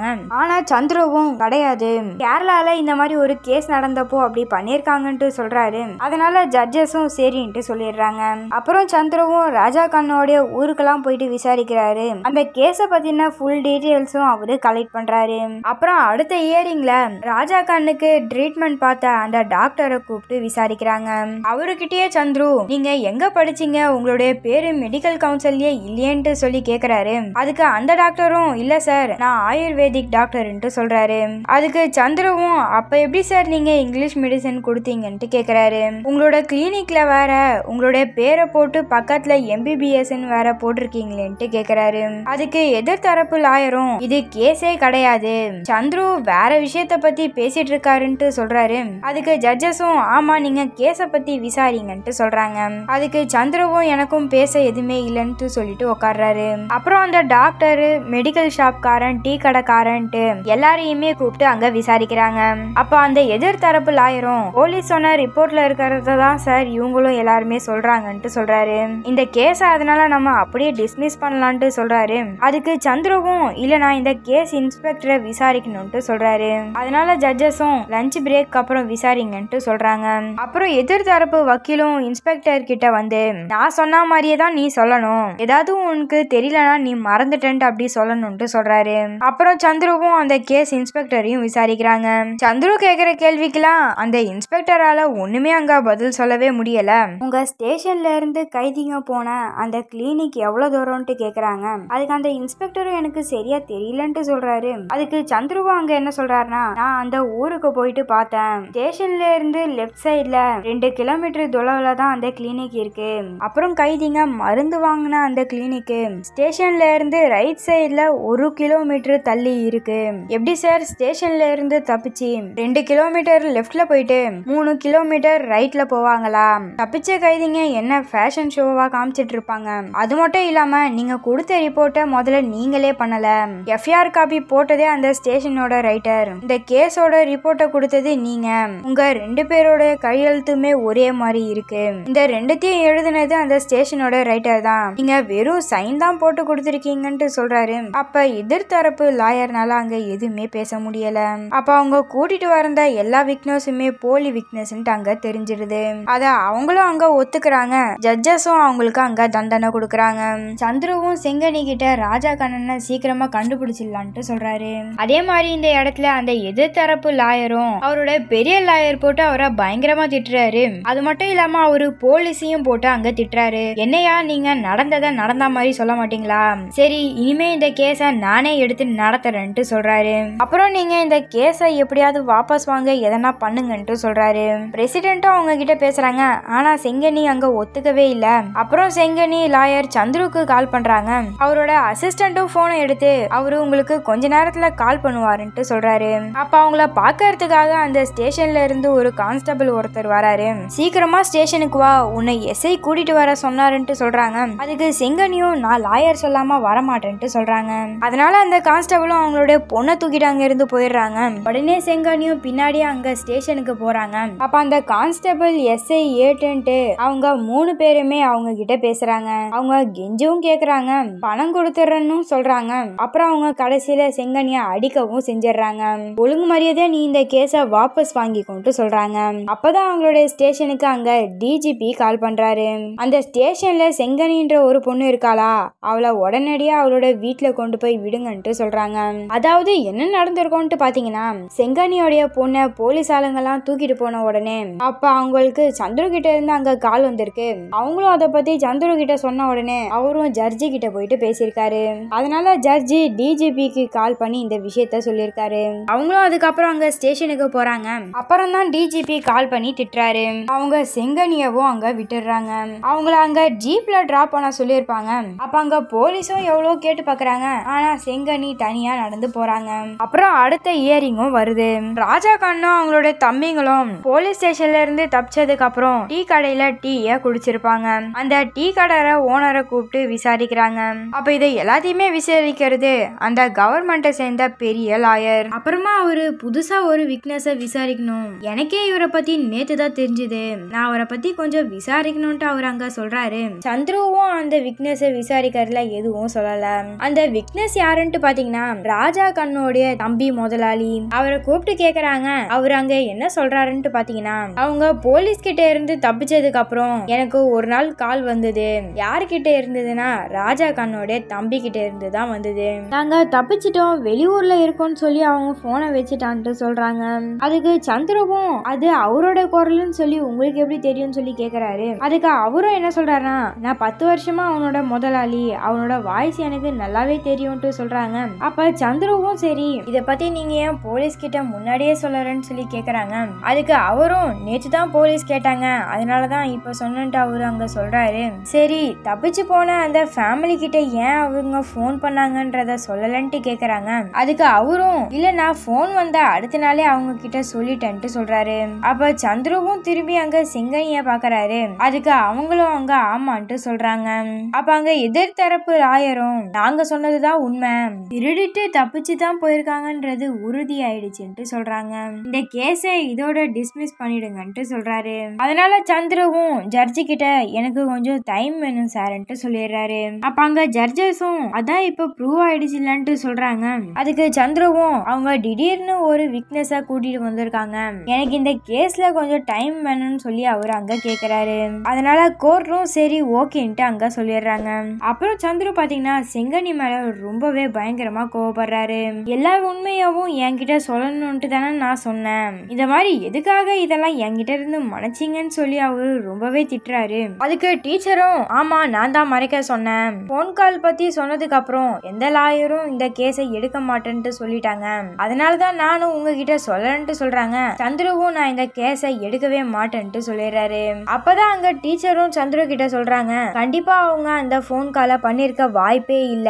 ஆனால் சந்திரவும் கிடையாது கேரளாவில் இந்த மாதிரி ஒரு கேஸ் நடந்தப்போ அப்படி பண்ணியிருக்காங்கன்ட்டு சொல்கிறாரு அதனால ஜட்ஜஸும் சரின்ட்டு சொல்லிடுறாங்க அப்புறம் சந்திரவும் ராஜா கண்ணோடைய ஊருக்கெல்லாம் போயிட்டு விசாரிக்கிறாரு அந்த கேஸை பற்றின ஃபுல் டீட்டெயில்ஸும் அவரு கலெக்ட் பண்ணுறாரு அப்புறம் அடுத்த இயரிங்கில் ராஜா கண்ணுக்கு ட்ரீட்மெண்ட் பார்த்த அந்த டாக்டரை கூப்பிட்டு விசாரிக்கிறாங்க அவருக்கிட்டேயே சந்துரு நீங்க எங்க படிச்சீங்க உங்களுடைய பேரு மெடிக்கல் கவுன்சிலே இல்லையேன்ட்டு சொல்லி கேக்குறாரு அதுக்கு அந்த டாக்டரும் இல்ல சார் நான் ஆயுர்வேதிக் டாக்டர் டாக்டர்ன்ட்டு சொல்கிறாரு அதுக்கு சந்திரவும் அப்போ எப்படி சார் நீங்கள் இங்கிலீஷ் மெடிசன் கொடுத்தீங்கன்ட்டு கேட்குறாரு உங்களோட கிளினிக்கில் வேற உங்களோட பேரை போட்டு பக்கத்தில் எம்பிபிஎஸ்ன்னு வேற போட்டிருக்கீங்களேன்ட்டு கேட்குறாரு அதுக்கு எதிர்த்தரப்பு லாயரும் இது கேஸே கிடையாது சந்துரு வேற விஷயத்த பற்றி பேசிட்டு இருக்காருன்ட்டு சொல்கிறாரு அதுக்கு ஜட்ஜஸும் ஆமா நீங்க கேஸ பத்தி விசாரிங்கன்ட்டு சொல்றாங்க அதுக்கு சந்திரவும் எனக்கும் பேச எதுவுமே இல்லைன்ட்டு சொல்லிட்டு உக்காடுறாரு அப்புறம் அந்த டாக்டர் மெடிக்கல் ஷாப்காரன் டீ கடைக்காரன் சொல்லிட்டு எல்லாரையுமே கூப்பிட்டு அங்க விசாரிக்கிறாங்க அப்ப அந்த எதிர் தரப்பு லாயரும் போலீஸ் சொன்ன ரிப்போர்ட்ல இருக்கிறத தான் சார் இவங்களும் எல்லாருமே சொல்றாங்கன்ட்டு சொல்றாரு இந்த கேஸ் அதனால நம்ம அப்படியே டிஸ்மிஸ் பண்ணலான்ட்டு சொல்றாரு அதுக்கு சந்திரவும் இல்ல நான் இந்த கேஸ் இன்ஸ்பெக்டரை விசாரிக்கணும்ட்டு சொல்றாரு அதனால ஜட்ஜஸும் லஞ்ச் பிரேக் அப்புறம் விசாரிங்கன்ட்டு சொல்றாங்க அப்புறம் எதிர்தரப்பு வக்கீலும் இன்ஸ்பெக்டர் கிட்ட வந்து நான் சொன்ன மாதிரியே தான் நீ சொல்லணும் ஏதாவது உனக்கு தெரியலனா நீ மறந்துட்டேன்ட்டு அப்படி சொல்லணும்ட்டு சொல்றாரு அப்புறம் சந்திரவும் சந்துருவும் அந்த கேஸ் இன்ஸ்பெக்டரையும் விசாரிக்கிறாங்க சந்துரு கேட்குற கேள்விக்கெல்லாம் அந்த இன்ஸ்பெக்டரால ஒண்ணுமே அங்க பதில் சொல்லவே முடியல உங்க ஸ்டேஷன்ல இருந்து கைதிங்க போன அந்த கிளினிக் எவ்வளவு தூரம்ட்டு கேக்குறாங்க அதுக்கு அந்த இன்ஸ்பெக்டரும் எனக்கு சரியா தெரியலன்ட்டு சொல்றாரு அதுக்கு சந்துருவும் அங்க என்ன சொல்றாருனா நான் அந்த ஊருக்கு போயிட்டு பார்த்தேன் ஸ்டேஷன்ல இருந்து லெஃப்ட் சைட்ல ரெண்டு கிலோமீட்டர் தொலைவுல தான் அந்த கிளினிக் இருக்கு அப்புறம் கைதிங்க மருந்து வாங்கின அந்த கிளினிக்கு ஸ்டேஷன்ல இருந்து ரைட் சைட்ல ஒரு கிலோமீட்டர் தள்ளி இருக்கு இருக்கு எப்படி சார் ஸ்டேஷன்ல இருந்து தப்பிச்சு ரெண்டு கிலோமீட்டர் லெஃப்ட்ல போயிட்டு மூணு கிலோமீட்டர் ரைட்ல போவாங்களா தப்பிச்ச கைதிங்க என்ன ஃபேஷன் ஷோவா காமிச்சிட்டு இருப்பாங்க அது மட்டும் இல்லாம நீங்க கொடுத்த ரிப்போர்ட்டை முதல்ல நீங்களே பண்ணல எஃப்ஐஆர் காப்பி போட்டதே அந்த ஸ்டேஷனோட ரைட்டர் இந்த கேஸோட ரிப்போர்ட்டை கொடுத்தது நீங்க உங்க ரெண்டு பேரோட கையெழுத்துமே ஒரே மாதிரி இருக்கு இந்த ரெண்டுத்தையும் எழுதுனது அந்த ஸ்டேஷனோட ரைட்டர் தான் நீங்க வெறும் சைன் தான் போட்டு கொடுத்துருக்கீங்கன்ட்டு சொல்றாரு அப்ப எதிர்த்தரப்பு லாயர்னால அங்கே எதுவுமே பேச முடியல அப்ப அவங்க கூட்டிட்டு வந்த எல்லா விக்னஸுமே போலி விக்னஸ்ன்ட்டு அங்க தெரிஞ்சிருது அத அவங்களும் அங்க ஒத்துக்கிறாங்க ஜட்ஜஸும் அவங்களுக்கு அங்க தண்டனை கொடுக்கறாங்க சந்துருவும் செங்கனி கிட்ட ராஜா கண்ணனை சீக்கிரமா கண்டுபிடிச்சிடலான்ட்டு சொல்றாரு அதே மாதிரி இந்த இடத்துல அந்த எதிர்த்தரப்பு லாயரும் அவரோட பெரிய லாயர் போட்டு அவரை பயங்கரமா திட்டுறாரு அது மட்டும் இல்லாம அவரு போலீஸையும் போட்டு அங்க திட்டுறாரு என்னையா நீங்க நடந்ததை நடந்த மாதிரி சொல்ல மாட்டீங்களா சரி இனிமே இந்த கேஸ நானே எடுத்து நடத்துறேன்ட்டு சொல்றாரு அப்புறம் நீங்க இந்த கேஸை எப்படியாவது வாபஸ் வாங்க எதனா பண்ணுங்கன்ட்டு சொல்றாரு பிரசிடென்ட்டும் அவங்க கிட்ட பேசுறாங்க ஆனா செங்கனி அங்க ஒத்துக்கவே இல்ல அப்புறம் செங்கனி லாயர் சந்துருக்கு கால் பண்றாங்க அவரோட அசிஸ்டண்ட்டும் ஃபோனை எடுத்து அவரு உங்களுக்கு கொஞ்ச நேரத்துல கால் பண்ணுவாருன்ட்டு சொல்றாரு அப்ப அவங்கள பாக்கறதுக்காக அந்த ஸ்டேஷன்ல இருந்து ஒரு கான்ஸ்டபிள் ஒருத்தர் வராரு சீக்கிரமா ஸ்டேஷனுக்கு வா உன்னை எஸ்ஐ கூட்டிட்டு வர சொன்னாருன்ட்டு சொல்றாங்க அதுக்கு செங்கனியும் நான் லாயர் சொல்லாம வரமாட்டேன்ட்டு சொல்றாங்க அதனால அந்த கான்ஸ்டபிளும் அவங்களுடைய பொண்ணை தூக்கிட்டு இருந்து போயிடுறாங்க உடனே செங்கானியும் பின்னாடியே அங்க ஸ்டேஷனுக்கு போறாங்க அப்போ அந்த கான்ஸ்டபிள் எஸ்ஐ ஏட்டுன்ட்டு அவங்க மூணு பேருமே அவங்க கிட்ட பேசுறாங்க அவங்க கெஞ்சவும் கேக்குறாங்க பணம் கொடுத்துறன்னு சொல்றாங்க அப்புறம் அவங்க கடைசியில செங்கனிய அடிக்கவும் செஞ்சிடுறாங்க ஒழுங்கு மரியாதையாக நீ இந்த கேஸ வாபஸ் வாங்கிக்கொண்டு சொல்றாங்க அப்போதான் அவங்களுடைய ஸ்டேஷனுக்கு அங்க டிஜிபி கால் பண்றாரு அந்த ஸ்டேஷன்ல செங்கனின்ற ஒரு பொண்ணு இருக்காளா அவளை உடனடியா அவளோட வீட்டுல கொண்டு போய் விடுங்கன்ட்டு சொல்றாங்க அதான் அதாவது என்ன நடந்திருக்கோன்ட்டு பாத்தீங்கன்னா செங்கானியோடைய பொண்ணை போலீஸ் ஆளுங்கெல்லாம் தூக்கிட்டு போன உடனே அப்ப அவங்களுக்கு சந்துரு கிட்ட இருந்து அங்க கால் வந்திருக்கு அவங்களும் அதை பத்தி சந்துரு கிட்ட சொன்ன உடனே அவரும் ஜர்ஜி கிட்ட போயிட்டு பேசியிருக்காரு அதனால ஜர்ஜி டிஜிபிக்கு கால் பண்ணி இந்த விஷயத்த சொல்லியிருக்காரு அவங்களும் அதுக்கப்புறம் அங்க ஸ்டேஷனுக்கு போறாங்க அப்புறம் தான் டிஜிபி கால் பண்ணி திட்டுறாரு அவங்க செங்கனியவும் அங்க விட்டுடுறாங்க அவங்கள அங்க ஜீப்ல டிராப் பண்ண சொல்லியிருப்பாங்க அப்ப அங்க போலீஸும் எவ்வளவு கேட்டு பாக்குறாங்க ஆனா செங்கனி தனியா நடந்து போறாங்க அப்புறம் அடுத்த இயரிங்கும் வருது ராஜா கண்ணும் அவங்களோட தம்பிங்களும் போலீஸ் ஸ்டேஷன்ல இருந்து தப்பிச்சதுக்கு அப்புறம் டீ கடையில டீய குடிச்சிருப்பாங்க அந்த டீ கடைற ஓனரை கூப்பிட்டு விசாரிக்கிறாங்க அப்ப இதை எல்லாத்தையுமே விசாரிக்கிறது அந்த கவர்மெண்ட்டை சேர்ந்த பெரிய லாயர் அப்புறமா அவரு புதுசா ஒரு விக்னஸ விசாரிக்கணும் எனக்கே இவரை பத்தி நேத்து தான் தெரிஞ்சது நான் அவரை பத்தி கொஞ்சம் விசாரிக்கணும்ட்டு அவர் அங்க சொல்றாரு சந்துருவும் அந்த விக்னஸ விசாரிக்கிறதுல எதுவும் சொல்லல அந்த விக்னஸ் யாருன்ட்டு பாத்தீங்கன்னா ராஜா ராஜா கண்ணோடைய தம்பி முதலாளி அவரை கூப்பிட்டு கேக்குறாங்க அவர் அங்க என்ன சொல்றாரு பாத்தீங்கன்னா அவங்க போலீஸ் கிட்ட இருந்து தப்பிச்சதுக்கு அப்புறம் எனக்கு ஒரு நாள் கால் வந்தது யார்கிட்ட இருந்ததுன்னா ராஜா கண்ணோடைய தம்பி கிட்ட இருந்து தான் வந்தது நாங்க தப்பிச்சிட்டோம் வெளியூர்ல இருக்கோம்னு சொல்லி அவங்க போனை வச்சுட்டான்ட்டு சொல்றாங்க அதுக்கு சந்திரவும் அது அவரோட குரல்னு சொல்லி உங்களுக்கு எப்படி தெரியும்னு சொல்லி கேக்குறாரு அதுக்கு அவரும் என்ன சொல்றாருன்னா நான் பத்து வருஷமா அவனோட முதலாளி அவனோட வாய்ஸ் எனக்கு நல்லாவே தெரியும்ட்டு சொல்றாங்க அப்ப சந்திர குருவும் சரி இத பத்தி நீங்க ஏன் போலீஸ் கிட்ட முன்னாடியே சொல்லறேன்னு சொல்லி கேக்குறாங்க அதுக்கு அவரும் நேற்று தான் போலீஸ் கேட்டாங்க அதனாலதான் இப்ப சொன்னன்ட்டு அவரு அங்க சொல்றாரு சரி தப்பிச்சு போன அந்த ஃபேமிலி கிட்ட ஏன் அவங்க ஃபோன் பண்ணாங்கன்றத சொல்லலன்ட்டு கேக்குறாங்க அதுக்கு அவரும் இல்ல நான் ஃபோன் வந்தா அடுத்த நாளே அவங்க கிட்ட சொல்லிட்டேன்ட்டு சொல்றாரு அப்ப சந்துருவும் திரும்பி அங்க சிங்கனிய பாக்குறாரு அதுக்கு அவங்களும் அங்க ஆமான்ட்டு சொல்றாங்க அப்ப அங்க எதிர்த்தரப்பு ராயரும் நாங்க சொன்னதுதான் உண்மை திருடிட்டு தப்பிச்சு குடிச்சு தான் போயிருக்காங்கன்றது உறுதி ஆயிடுச்சுன்ட்டு சொல்றாங்க இந்த கேஸை இதோட டிஸ்மிஸ் பண்ணிடுங்கன்ட்டு சொல்றாரு அதனால சந்திரவும் ஜட்ஜு கிட்ட எனக்கு கொஞ்சம் டைம் வேணும் சார்ன்ட்டு சொல்லிடுறாரு அப்ப அங்க ஜட்ஜஸும் அதான் இப்ப ப்ரூவ் ஆயிடுச்சு இல்லன்ட்டு சொல்றாங்க அதுக்கு சந்திரவும் அவங்க திடீர்னு ஒரு விக்னஸா கூட்டிட்டு வந்திருக்காங்க எனக்கு இந்த கேஸ்ல கொஞ்சம் டைம் வேணும்னு சொல்லி அவர் அங்க கேக்குறாரு அதனால கோர்ட்டும் சரி ஓகேன்ட்டு அங்க சொல்லிடுறாங்க அப்புறம் சந்திர பாத்தீங்கன்னா செங்கனி மேல ரொம்பவே பயங்கரமா கோவப்படுறாரு சொல்றாரு எல்லா உண்மையாவும் என்கிட்ட சொல்லணும்ட்டு தானே நான் சொன்னேன் இந்த மாதிரி எதுக்காக இதெல்லாம் என்கிட்ட இருந்து மறைச்சிங்கன்னு சொல்லி அவரு ரொம்பவே திட்டுறாரு அதுக்கு டீச்சரும் ஆமா நான் தான் மறைக்க சொன்னேன் போன் கால் பத்தி சொன்னதுக்கு அப்புறம் எந்த லாயரும் இந்த கேஸை எடுக்க மாட்டேன்ட்டு சொல்லிட்டாங்க அதனாலதான் தான் நானும் உங்ககிட்ட சொல்லணும்ட்டு சொல்றாங்க சந்துருவும் நான் இந்த கேஸை எடுக்கவே மாட்டேன்ட்டு சொல்லிடுறாரு அப்பதான் அங்க டீச்சரும் சந்துரு கிட்ட சொல்றாங்க கண்டிப்பா அவங்க அந்த போன் காலை பண்ணிருக்க வாய்ப்பே இல்ல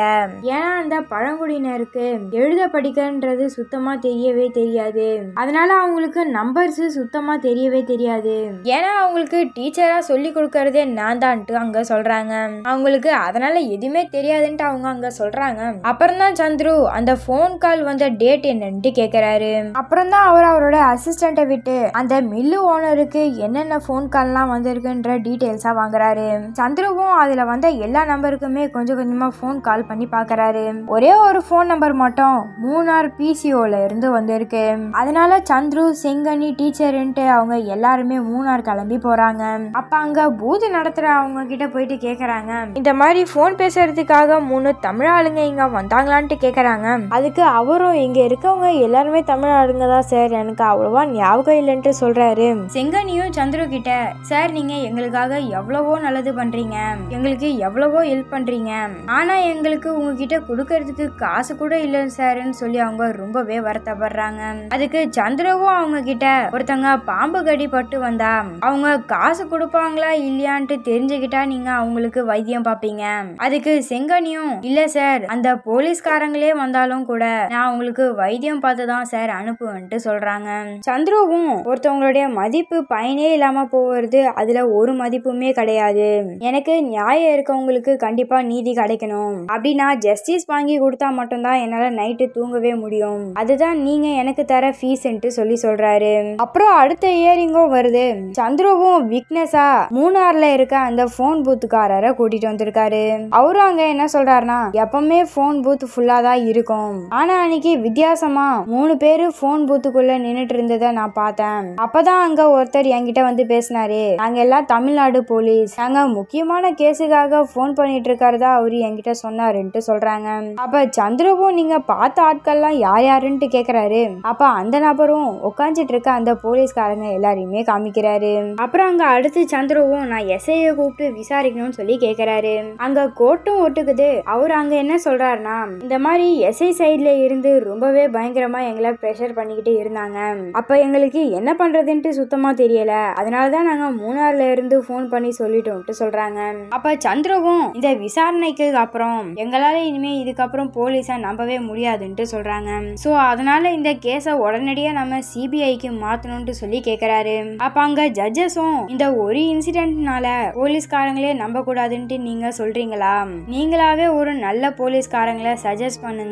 ஏன்னா அந்த பழங்குடியினருக்கு எழுத படிக்கன்றது சுத்தமாக தெரியவே தெரியாது அதனால அவங்களுக்கு நம்பர்ஸு சுத்தமாக தெரியவே தெரியாது ஏன்னா அவங்களுக்கு டீச்சராக சொல்லி கொடுக்கறதே நான் தான்ட்டு அங்கே சொல்கிறாங்க அவங்களுக்கு அதனால எதுவுமே தெரியாதுன்ட்டு அவங்க அங்கே சொல்கிறாங்க அப்புறம் தான் சந்துரு அந்த ஃபோன் கால் வந்த டேட் என்னன்ட்டு கேட்குறாரு அப்புறம் தான் அவர் அவரோட அசிஸ்டண்ட்டை விட்டு அந்த மில்லு ஓனருக்கு என்னென்ன ஃபோன் கால்லாம் வந்திருக்குன்ற டீட்டெயில்ஸாக வாங்குறாரு சந்துருவும் அதில் வந்த எல்லா நம்பருக்குமே கொஞ்சம் கொஞ்சமாக ஃபோன் கால் பண்ணி பார்க்குறாரு ஒரே ஒரு ஃபோன் நம்பர் மட்டும் மாவட்டம் மூணார் பிசிஓல இருந்து வந்திருக்கு அதனால சந்துரு செங்கனி டீச்சருன்ட்டு அவங்க எல்லாருமே மூணார் கிளம்பி போறாங்க அப்ப அங்க பூஜை நடத்துற அவங்க கிட்ட போயிட்டு கேக்குறாங்க இந்த மாதிரி போன் பேசுறதுக்காக மூணு தமிழ் ஆளுங்க இங்க வந்தாங்களான்ட்டு கேக்குறாங்க அதுக்கு அவரும் இங்க இருக்கவங்க எல்லாருமே தமிழ் ஆளுங்க தான் சார் எனக்கு அவ்வளவா ஞாபகம் இல்லைன்ட்டு சொல்றாரு செங்கனியும் சந்துரு கிட்ட சார் நீங்க எங்களுக்காக எவ்வளவோ நல்லது பண்றீங்க எங்களுக்கு எவ்வளவோ ஹெல்ப் பண்றீங்க ஆனா எங்களுக்கு உங்ககிட்ட கொடுக்கறதுக்கு காசு கூட இல்ல சாருன்னு சொல்லி அவங்க ரொம்பவே வருத்தப்படுறாங்க அதுக்கு சந்திரவும் அவங்க கிட்ட ஒருத்தங்க பாம்பு கடி பட்டு வந்தா அவங்க காசு கொடுப்பாங்களா இல்லையான்ட்டு தெரிஞ்சுக்கிட்டா நீங்க அவங்களுக்கு வைத்தியம் பாப்பீங்க அதுக்கு செங்கனியும் இல்ல சார் அந்த போலீஸ்காரங்களே வந்தாலும் கூட நான் அவங்களுக்கு வைத்தியம் பார்த்து தான் சார் அனுப்புவேன்ட்டு சொல்றாங்க சந்திரவும் ஒருத்தவங்களுடைய மதிப்பு பயனே இல்லாம போவது அதுல ஒரு மதிப்புமே கிடையாது எனக்கு நியாயம் இருக்கவங்களுக்கு கண்டிப்பா நீதி கிடைக்கணும் அப்படி நான் ஜஸ்டிஸ் வாங்கி கொடுத்தா மட்டும்தான் என்னால நைட்டு தூங்கவே முடியும் அதுதான் நீங்க எனக்கு தர ஃபீஸ்ன்ட்டு சொல்லி சொல்றாரு அப்புறம் அடுத்த இயரிங்கும் வருது சந்திரவும் விக்னஸா மூணார்ல இருக்க அந்த போன் பூத்துக்காரரை கூட்டிட்டு வந்திருக்காரு அவரும் அங்க என்ன சொல்றாருன்னா எப்பவுமே போன் பூத் ஃபுல்லா தான் இருக்கும் ஆனா அன்னைக்கு வித்தியாசமா மூணு பேரு போன் பூத்துக்குள்ள நின்னுட்டு இருந்ததை நான் பார்த்தேன் அப்பதான் அங்க ஒருத்தர் என்கிட்ட வந்து பேசினாரு நாங்க எல்லாம் தமிழ்நாடு போலீஸ் நாங்க முக்கியமான கேஸுக்காக போன் பண்ணிட்டு இருக்காரு அவரு என்கிட்ட சொன்னாருன்ட்டு சொல்றாங்க அப்ப சந்திரவும் நீங்க பார்த்த ஆட்கள்லாம் யார் யாருன்ட்டு கேட்குறாரு அப்போ அந்த நபரும் உட்காந்துட்டு இருக்க அந்த போலீஸ்காரங்க எல்லாரையுமே காமிக்கிறாரு அப்புறம் அங்கே அடுத்து சந்திரவும் நான் எஸ்ஐயை கூப்பிட்டு விசாரிக்கணும்னு சொல்லி கேட்குறாரு அங்கே கோட்டும் ஒட்டுக்குது அவர் அங்கே என்ன சொல்கிறாருன்னா இந்த மாதிரி எஸ்ஐ சைடில் இருந்து ரொம்பவே பயங்கரமாக எங்களை ப்ரெஷர் பண்ணிக்கிட்டு இருந்தாங்க அப்போ எங்களுக்கு என்ன பண்ணுறதுன்ட்டு சுத்தமாக தெரியலை அதனால தான் நாங்கள் மூணாறுல இருந்து ஃபோன் பண்ணி சொல்லிட்டோம்ட்டு சொல்கிறாங்க அப்போ சந்திரவும் இந்த விசாரணைக்கு அப்புறம் எங்களால் இனிமேல் இதுக்கப்புறம் போலீஸை நம்பவே முடியும் முடியாதுன்ட்டு சொல்கிறாங்க ஸோ அதனால் இந்த கேஸை உடனடியாக நம்ம சிபிஐக்கு மாற்றணும்ட்டு சொல்லி கேட்குறாரு அப்போ அங்கே ஜட்ஜஸும் இந்த ஒரு இன்சிடென்ட்னால போலீஸ்காரங்களே நம்ப கூடாதுன்ட்டு நீங்கள் சொல்கிறீங்களா நீங்களாவே ஒரு நல்ல போலீஸ்காரங்களை சஜஸ்ட் பண்ணுங்க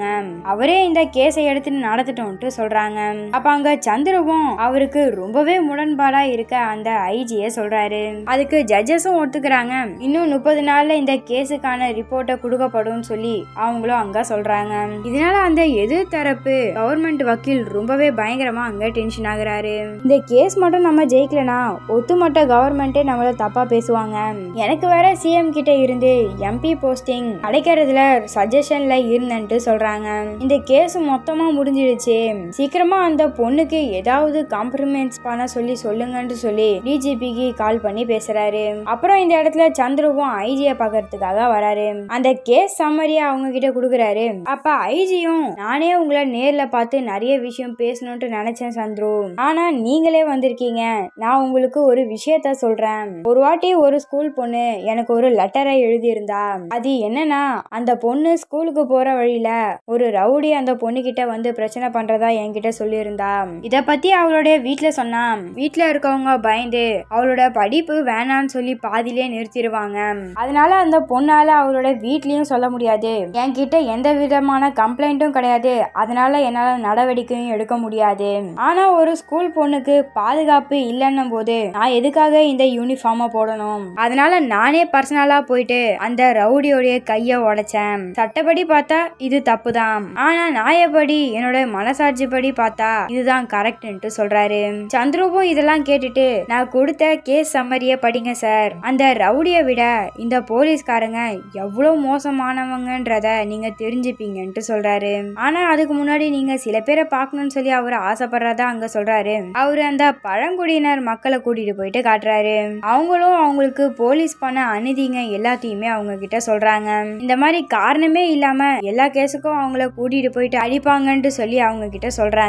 அவரே இந்த கேஸை எடுத்து நடத்திட்டோம்ட்டு சொல்கிறாங்க அப்போ அங்கே சந்திரவும் அவருக்கு ரொம்பவே முரண்பாடாக இருக்க அந்த ஐஜியை சொல்கிறாரு அதுக்கு ஜட்ஜஸும் ஒத்துக்கிறாங்க இன்னும் முப்பது நாளில் இந்த கேஸுக்கான ரிப்போர்ட்டை கொடுக்கப்படும் சொல்லி அவங்களும் அங்கே சொல்கிறாங்க இதனால அதனால அந்த எதிர்த்தரப்பு கவர்மெண்ட் வக்கீல் ரொம்பவே பயங்கரமா அங்க டென்ஷன் ஆகுறாரு இந்த கேஸ் மட்டும் நம்ம ஜெயிக்கலனா ஒத்துமொட்ட கவர்மெண்ட்டே நம்மள தப்பா பேசுவாங்க எனக்கு வேற சிஎம் கிட்ட இருந்து எம்பி போஸ்டிங் அடைக்கிறதுல சஜஷன்ல இருந்தேன்ட்டு சொல்றாங்க இந்த கேஸ் மொத்தமா முடிஞ்சிடுச்சு சீக்கிரமா அந்த பொண்ணுக்கு ஏதாவது காம்ப்ரமைஸ் பண்ண சொல்லி சொல்லுங்கன்னு சொல்லி டிஜிபிக்கு கால் பண்ணி பேசுறாரு அப்புறம் இந்த இடத்துல சந்திரவும் ஐஜியை பாக்குறதுக்காக வராரு அந்த கேஸ் சம்மரியா அவங்க கிட்ட கொடுக்குறாரு அப்ப ஐஜி தெரியும் நானே உங்களை நேர்ல பார்த்து நிறைய விஷயம் பேசணும்னு நினைச்சேன் சந்துரு ஆனா நீங்களே வந்திருக்கீங்க நான் உங்களுக்கு ஒரு விஷயத்த சொல்றேன் ஒரு வாட்டி ஒரு ஸ்கூல் பொண்ணு எனக்கு ஒரு லெட்டரை எழுதியிருந்தா அது என்னன்னா அந்த பொண்ணு ஸ்கூலுக்கு போற வழியில ஒரு ரவுடி அந்த பொண்ணு கிட்ட வந்து பிரச்சனை பண்றதா என்கிட்ட சொல்லியிருந்தா இத பத்தி அவளுடைய வீட்டுல சொன்னான் வீட்டுல இருக்கவங்க பயந்து அவளோட படிப்பு வேணாம்னு சொல்லி பாதிலே நிறுத்திடுவாங்க அதனால அந்த பொண்ணால அவளோட வீட்லயும் சொல்ல முடியாது என்கிட்ட எந்த விதமான கம்ப்ளைண்ட் பாயிண்ட்டும் கிடையாது அதனால் என்னால் நடவடிக்கையும் எடுக்க முடியாது ஆனால் ஒரு ஸ்கூல் பொண்ணுக்கு பாதுகாப்பு இல்லைன்னும் போது நான் எதுக்காக இந்த யூனிஃபார்மை போடணும் அதனால நானே பர்சனலாக போயிட்டு அந்த ரவுடியோடைய கையை உடைச்சேன் சட்டப்படி பார்த்தா இது தப்பு தான் ஆனால் நியாயப்படி என்னோட மனசாட்சி படி பார்த்தா இதுதான் கரெக்ட்ன்ட்டு சொல்கிறாரு சந்துருவும் இதெல்லாம் கேட்டுட்டு நான் கொடுத்த கேஸ் சம்மரியை படிங்க சார் அந்த ரவுடியை விட இந்த போலீஸ்காரங்க எவ்வளோ மோசமானவங்கன்றத நீங்கள் தெரிஞ்சுப்பீங்கன்ட்டு சொல்கிறாரு சொல்றாரு ஆனா அதுக்கு முன்னாடி நீங்க சில பேரை பார்க்கணும்னு சொல்லி அவர் ஆசைப்படுறதா அங்க சொல்றாரு அவர் அந்த பழங்குடியினர் மக்களை கூட்டிட்டு போயிட்டு காட்டுறாரு அவங்களும் அவங்களுக்கு போலீஸ் பண்ண அநீதிங்க எல்லாத்தையுமே அவங்க கிட்ட சொல்றாங்க இந்த மாதிரி காரணமே இல்லாம எல்லா கேஸுக்கும் அவங்கள கூட்டிட்டு போயிட்டு அடிப்பாங்கன்னு சொல்லி அவங்க கிட்ட சொல்றாங்க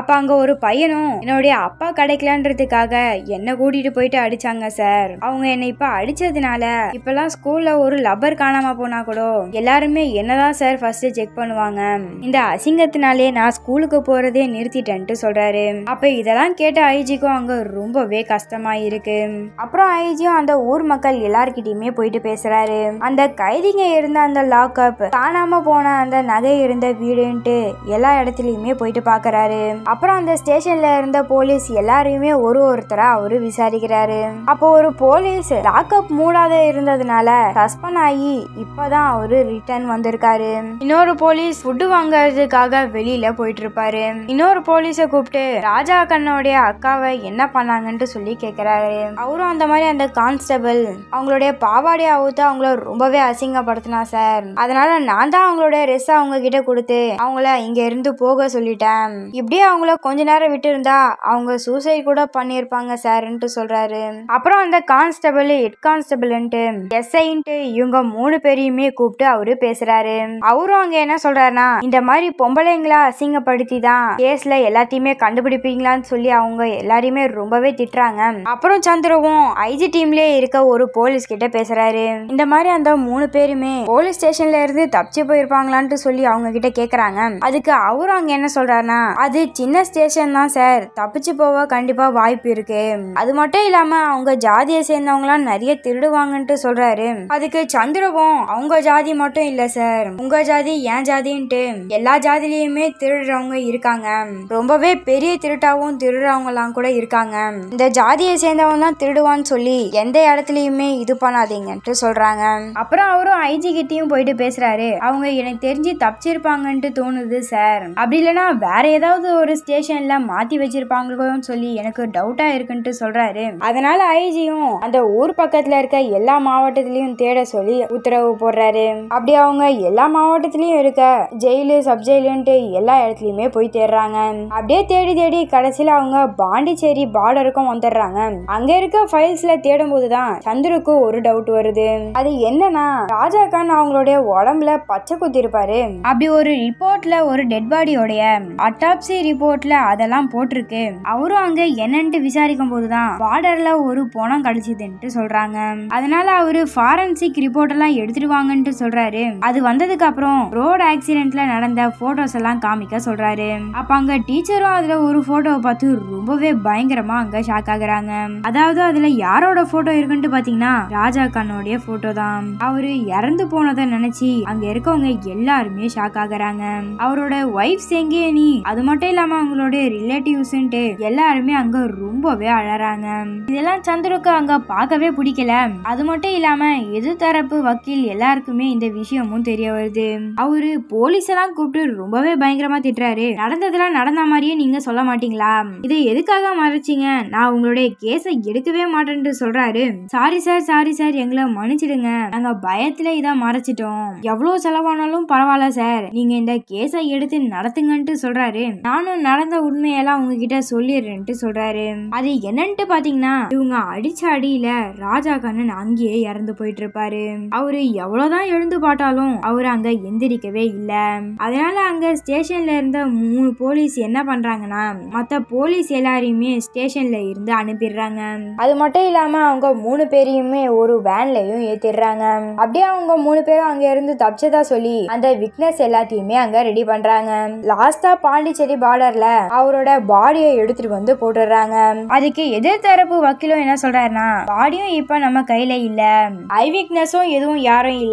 அப்ப அங்க ஒரு பையனும் என்னுடைய அப்பா கிடைக்கலன்றதுக்காக என்ன கூட்டிட்டு போயிட்டு அடிச்சாங்க சார் அவங்க என்னை இப்ப அடிச்சதுனால இப்பெல்லாம் ஸ்கூல்ல ஒரு லப்பர் காணாம போனா கூட எல்லாருமே என்னதான் சார் ஃபர்ஸ்ட் செக் பண்ணுவாங்க இந்த அசிங்கத்தினாலே நான் ஸ்கூலுக்கு போறதே நிறுத்திட்டேன்ட்டு சொல்றாரு அப்ப இதெல்லாம் கேட்ட ஐஜிக்கும் அங்க ரொம்பவே கஷ்டமா இருக்கு அப்புறம் ஐஜியும் அந்த ஊர் மக்கள் எல்லார்கிட்டயுமே போயிட்டு பேசுறாரு அந்த கைதிங்க இருந்த அந்த லாக்அப் காணாம போன அந்த நகை இருந்த வீடுன்ட்டு எல்லா இடத்துலயுமே போயிட்டு பாக்குறாரு அப்புறம் அந்த ஸ்டேஷன்ல இருந்த போலீஸ் எல்லாரையுமே ஒரு ஒருத்தரா அவரு விசாரிக்கிறாரு அப்போ ஒரு போலீஸ் லாக்அப் மூடாத இருந்ததுனால சஸ்பெண்ட் ஆகி இப்பதான் அவரு ரிட்டர்ன் வந்திருக்காரு இன்னொரு போலீஸ் ஃபுட் ஃபுட்டு வாங்கறதுக்காக வெளியில போயிட்டு இருப்பாரு இன்னொரு போலீஸ கூப்பிட்டு ராஜா கண்ணோடைய அக்காவை என்ன பண்ணாங்கன்ட்டு சொல்லி கேக்குறாரு அவரும் அந்த மாதிரி அந்த கான்ஸ்டபிள் அவங்களுடைய பாவாடைய அவுத்து அவங்கள ரொம்பவே அசிங்கப்படுத்தினா சார் அதனால நான் தான் அவங்களுடைய ரெஸ் அவங்க கிட்ட கொடுத்து அவங்கள இங்க இருந்து போக சொல்லிட்டேன் இப்படியே அவங்கள கொஞ்ச நேரம் விட்டு இருந்தா அவங்க சூசைட் கூட பண்ணியிருப்பாங்க சார்ன்ட்டு சொல்றாரு அப்புறம் அந்த கான்ஸ்டபிள் ஹெட் கான்ஸ்டபிள்ன்ட்டு எஸ்ஐன்ட்டு இவங்க மூணு பேரையுமே கூப்பிட்டு அவரு பேசுறாரு அவரும் அங்க என்ன சொல்றாரு ஆனா இந்த மாதிரி பொம்பளைங்களா அசிங்கப்படுத்தி தான் கேஸ்ல எல்லாத்தையுமே கண்டுபிடிப்பீங்களான்னு சொல்லி அவங்க எல்லாரையுமே ரொம்பவே திட்டுறாங்க அப்புறம் சந்திரவும் ஐஜி டீம்லயே இருக்க ஒரு போலீஸ் கிட்ட பேசுறாரு இந்த மாதிரி அந்த மூணு பேருமே போலீஸ் ஸ்டேஷன்ல இருந்து தப்பிச்சு போயிருப்பாங்களான்ட்டு சொல்லி அவங்க கிட்ட கேக்குறாங்க அதுக்கு அவரும் அங்க என்ன சொல்றாருன்னா அது சின்ன ஸ்டேஷன் தான் சார் தப்பிச்சு போக கண்டிப்பா வாய்ப்பு இருக்கு அது மட்டும் இல்லாம அவங்க ஜாதியை சேர்ந்தவங்களாம் நிறைய திருடுவாங்கன்ட்டு சொல்றாரு அதுக்கு சந்திரவும் அவங்க ஜாதி மட்டும் இல்ல சார் உங்க ஜாதி என் ஜாதின்னு அப்படின்ட்டு எல்லா ஜாதிலையுமே திருடுறவங்க இருக்காங்க ரொம்பவே பெரிய திருட்டாவும் திருடுறவங்கலாம் கூட இருக்காங்க இந்த ஜாதியை சேர்ந்தவங்க தான் திருடுவான்னு சொல்லி எந்த இடத்துலயுமே இது பண்ணாதீங்கன்ட்டு சொல்றாங்க அப்புறம் அவரும் ஐஜி கிட்டயும் போயிட்டு பேசுறாரு அவங்க எனக்கு தெரிஞ்சு தப்பிச்சிருப்பாங்கன்ட்டு தோணுது சார் அப்படி இல்லைன்னா வேற ஏதாவது ஒரு ஸ்டேஷன்ல மாத்தி வச்சிருப்பாங்களோன்னு சொல்லி எனக்கு டவுட்டா இருக்குன்ட்டு சொல்றாரு அதனால ஐஜியும் அந்த ஊர் பக்கத்துல இருக்க எல்லா மாவட்டத்திலயும் தேட சொல்லி உத்தரவு போடுறாரு அப்படி அவங்க எல்லா மாவட்டத்திலயும் இருக்க ஜெயிலு சப் ஜெயிலுன்ட்டு எல்லா இடத்துலையுமே போய் தேடுறாங்க அப்படியே தேடி தேடி கடைசியில் அவங்க பாண்டிச்சேரி பார்டருக்கும் வந்துடுறாங்க அங்க இருக்க ஃபைல்ஸ்ல தேடும் போதுதான் சந்துருக்கு ஒரு டவுட் வருது அது என்னன்னா ராஜா கான் அவங்களுடைய உடம்புல பச்சை குத்தி இருப்பாரு அப்படி ஒரு ரிப்போர்ட்ல ஒரு டெட் பாடியோடைய அட்டாப்சி ரிப்போர்ட்ல அதெல்லாம் போட்டிருக்கு அவரும் அங்க என்னன்ட்டு விசாரிக்கும் போதுதான் பார்டர்ல ஒரு பணம் கிடைச்சதுன்ட்டு சொல்றாங்க அதனால அவரு ஃபாரன்சிக் ரிப்போர்ட் எல்லாம் வாங்கன்ட்டு சொல்றாரு அது வந்ததுக்கு அப்புறம் ரோடு ஆக்சிடென்ட் இன்சிடென்ட்ல நடந்த போட்டோஸ் எல்லாம் காமிக்க சொல்றாரு அப்ப அங்க டீச்சரும் அதுல ஒரு போட்டோவை பார்த்து ரொம்பவே பயங்கரமா அங்க ஷாக் ஆகுறாங்க அதாவது அதுல யாரோட போட்டோ இருக்குன்னு பாத்தீங்கன்னா ராஜா கண்ணோடைய போட்டோ தான் அவரு இறந்து போனதை நினைச்சு அங்க இருக்கவங்க எல்லாருமே ஷாக் ஆகுறாங்க அவரோட ஒய்ஃப் எங்கே நீ அது மட்டும் இல்லாம அவங்களோட ரிலேட்டிவ்ஸ்ன்ட்டு எல்லாருமே அங்க ரொம்பவே அழறாங்க இதெல்லாம் சந்துருக்கு அங்க பார்க்கவே பிடிக்கல அது மட்டும் இல்லாம எதிர்த்தரப்பு வக்கீல் எல்லாருக்குமே இந்த விஷயமும் தெரிய வருது அவரு போலீஸ் போலீஸ் எல்லாம் கூப்பிட்டு ரொம்பவே பயங்கரமா திட்டுறாரு நடந்ததெல்லாம் நடந்த மாதிரியே நீங்க சொல்ல மாட்டீங்களா இதை எதுக்காக மறைச்சிங்க நான் உங்களுடைய கேஸை எடுக்கவே மாட்டேன்ட்டு சொல்றாரு சாரி சார் சாரி சார் எங்களை மன்னிச்சிடுங்க நாங்க பயத்துல இதை மறைச்சிட்டோம் எவ்வளவு செலவானாலும் பரவாயில்ல சார் நீங்க இந்த கேஸை எடுத்து நடத்துங்கன்ட்டு சொல்றாரு நானும் நடந்த உண்மையெல்லாம் உங்ககிட்ட சொல்லிடுறேன்ட்டு சொல்றாரு அது என்னன்ட்டு பாத்தீங்கன்னா இவங்க அடிச்ச அடியில ராஜா கண்ணன் அங்கேயே இறந்து போயிட்டு இருப்பாரு அவரு எவ்வளவுதான் எழுந்து பாட்டாலும் அவரு அங்க எந்திரிக்கவே இல்லை அதனால அங்க ஸ்டேஷன்ல இருந்த மூணு போலீஸ் என்ன பண்றாங்கன்னா மற்ற போலீஸ் எல்லாரையுமே ஸ்டேஷன்ல இருந்து அனுப்பிடுறாங்க அது மட்டும் இல்லாம அவங்க மூணு பேரையுமே ஒரு வேன்லயும் ஏத்திடுறாங்க அப்படியே அவங்க மூணு பேரும் அங்க இருந்து தப்பிச்சதா சொல்லி அந்த விக்னஸ் எல்லாத்தையுமே அங்க ரெடி பண்றாங்க லாஸ்டா பாண்டிச்சேரி பார்டர்ல அவரோட பாடியை எடுத்துட்டு வந்து போட்டுடுறாங்க அதுக்கு எதிர்த்தரப்பு வக்கீலும் என்ன சொல்றாருன்னா பாடியும் இப்ப நம்ம கையில இல்ல ஐ விக்னஸும் எதுவும் யாரும் இல்ல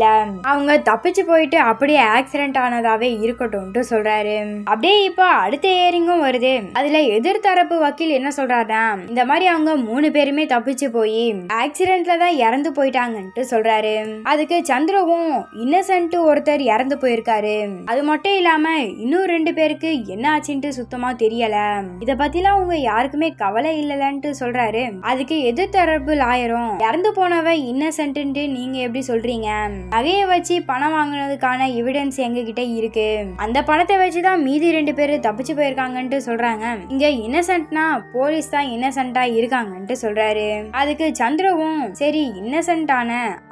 அவங்க தப்பிச்சு போயிட்டு அப்படியே ஆக்சிடென்ட் ஆன சொன்னதாவே இருக்கட்டும்ட்டு சொல்றாரு அப்படியே இப்போ அடுத்த ஏரிங்கும் வருது அதுல எதிர்த்தரப்பு வக்கீல் என்ன சொல்றாருன்னா இந்த மாதிரி அவங்க மூணு பேருமே தப்பிச்சு போய் ஆக்சிடென்ட்ல தான் இறந்து போயிட்டாங்கன்ட்டு சொல்றாரு அதுக்கு சந்திரவும் இன்னசென்ட் ஒருத்தர் இறந்து போயிருக்காரு அது மட்டும் இல்லாம இன்னும் ரெண்டு பேருக்கு என்ன ஆச்சுன்ட்டு சுத்தமா தெரியல இத பத்திலாம் அவங்க யாருக்குமே கவலை இல்லலன்ட்டு சொல்றாரு அதுக்கு எதிர்த்தரப்பு லாயரும் இறந்து போனவ இன்னசென்ட் நீங்க எப்படி சொல்றீங்க நகையை வச்சு பணம் வாங்கினதுக்கான எவிடன்ஸ் எங்க இருக்கு அந்த பணத்தை வச்சுதான் மீதி ரெண்டு பேரு தப்பிச்சு போயிருக்காங்கன்ட்டு சொல்றாங்க இங்க இன்னசென்ட்னா போலீஸ் தான் இன்னசென்டா இருக்காங்கன்ட்டு சொல்றாரு அதுக்கு சந்திரவும் சரி இன்னசென்டான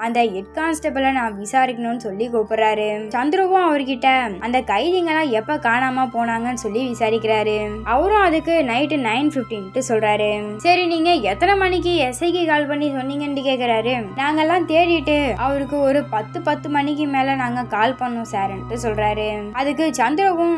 அந்த ஹெட் கான்ஸ்டபிள நான் விசாரிக்கணும்னு சொல்லி கூப்பிடுறாரு சந்திரவும் அவர்கிட்ட அந்த கைதிங்கெல்லாம் எப்ப காணாம போனாங்கன்னு சொல்லி விசாரிக்கிறாரு அவரும் அதுக்கு நைட்டு நைன் பிப்டீன்ட்டு சொல்றாரு சரி நீங்க எத்தனை மணிக்கு எஸ்ஐக்கு கால் பண்ணி சொன்னீங்கன்னு கேக்குறாரு நாங்கெல்லாம் தேடிட்டு அவருக்கு ஒரு பத்து பத்து மணிக்கு மேல நாங்க கால் பண்ணோம் சார்ன்ட்டு சொல்றாரு சொல்றாரு அதுக்கு சந்திரவும்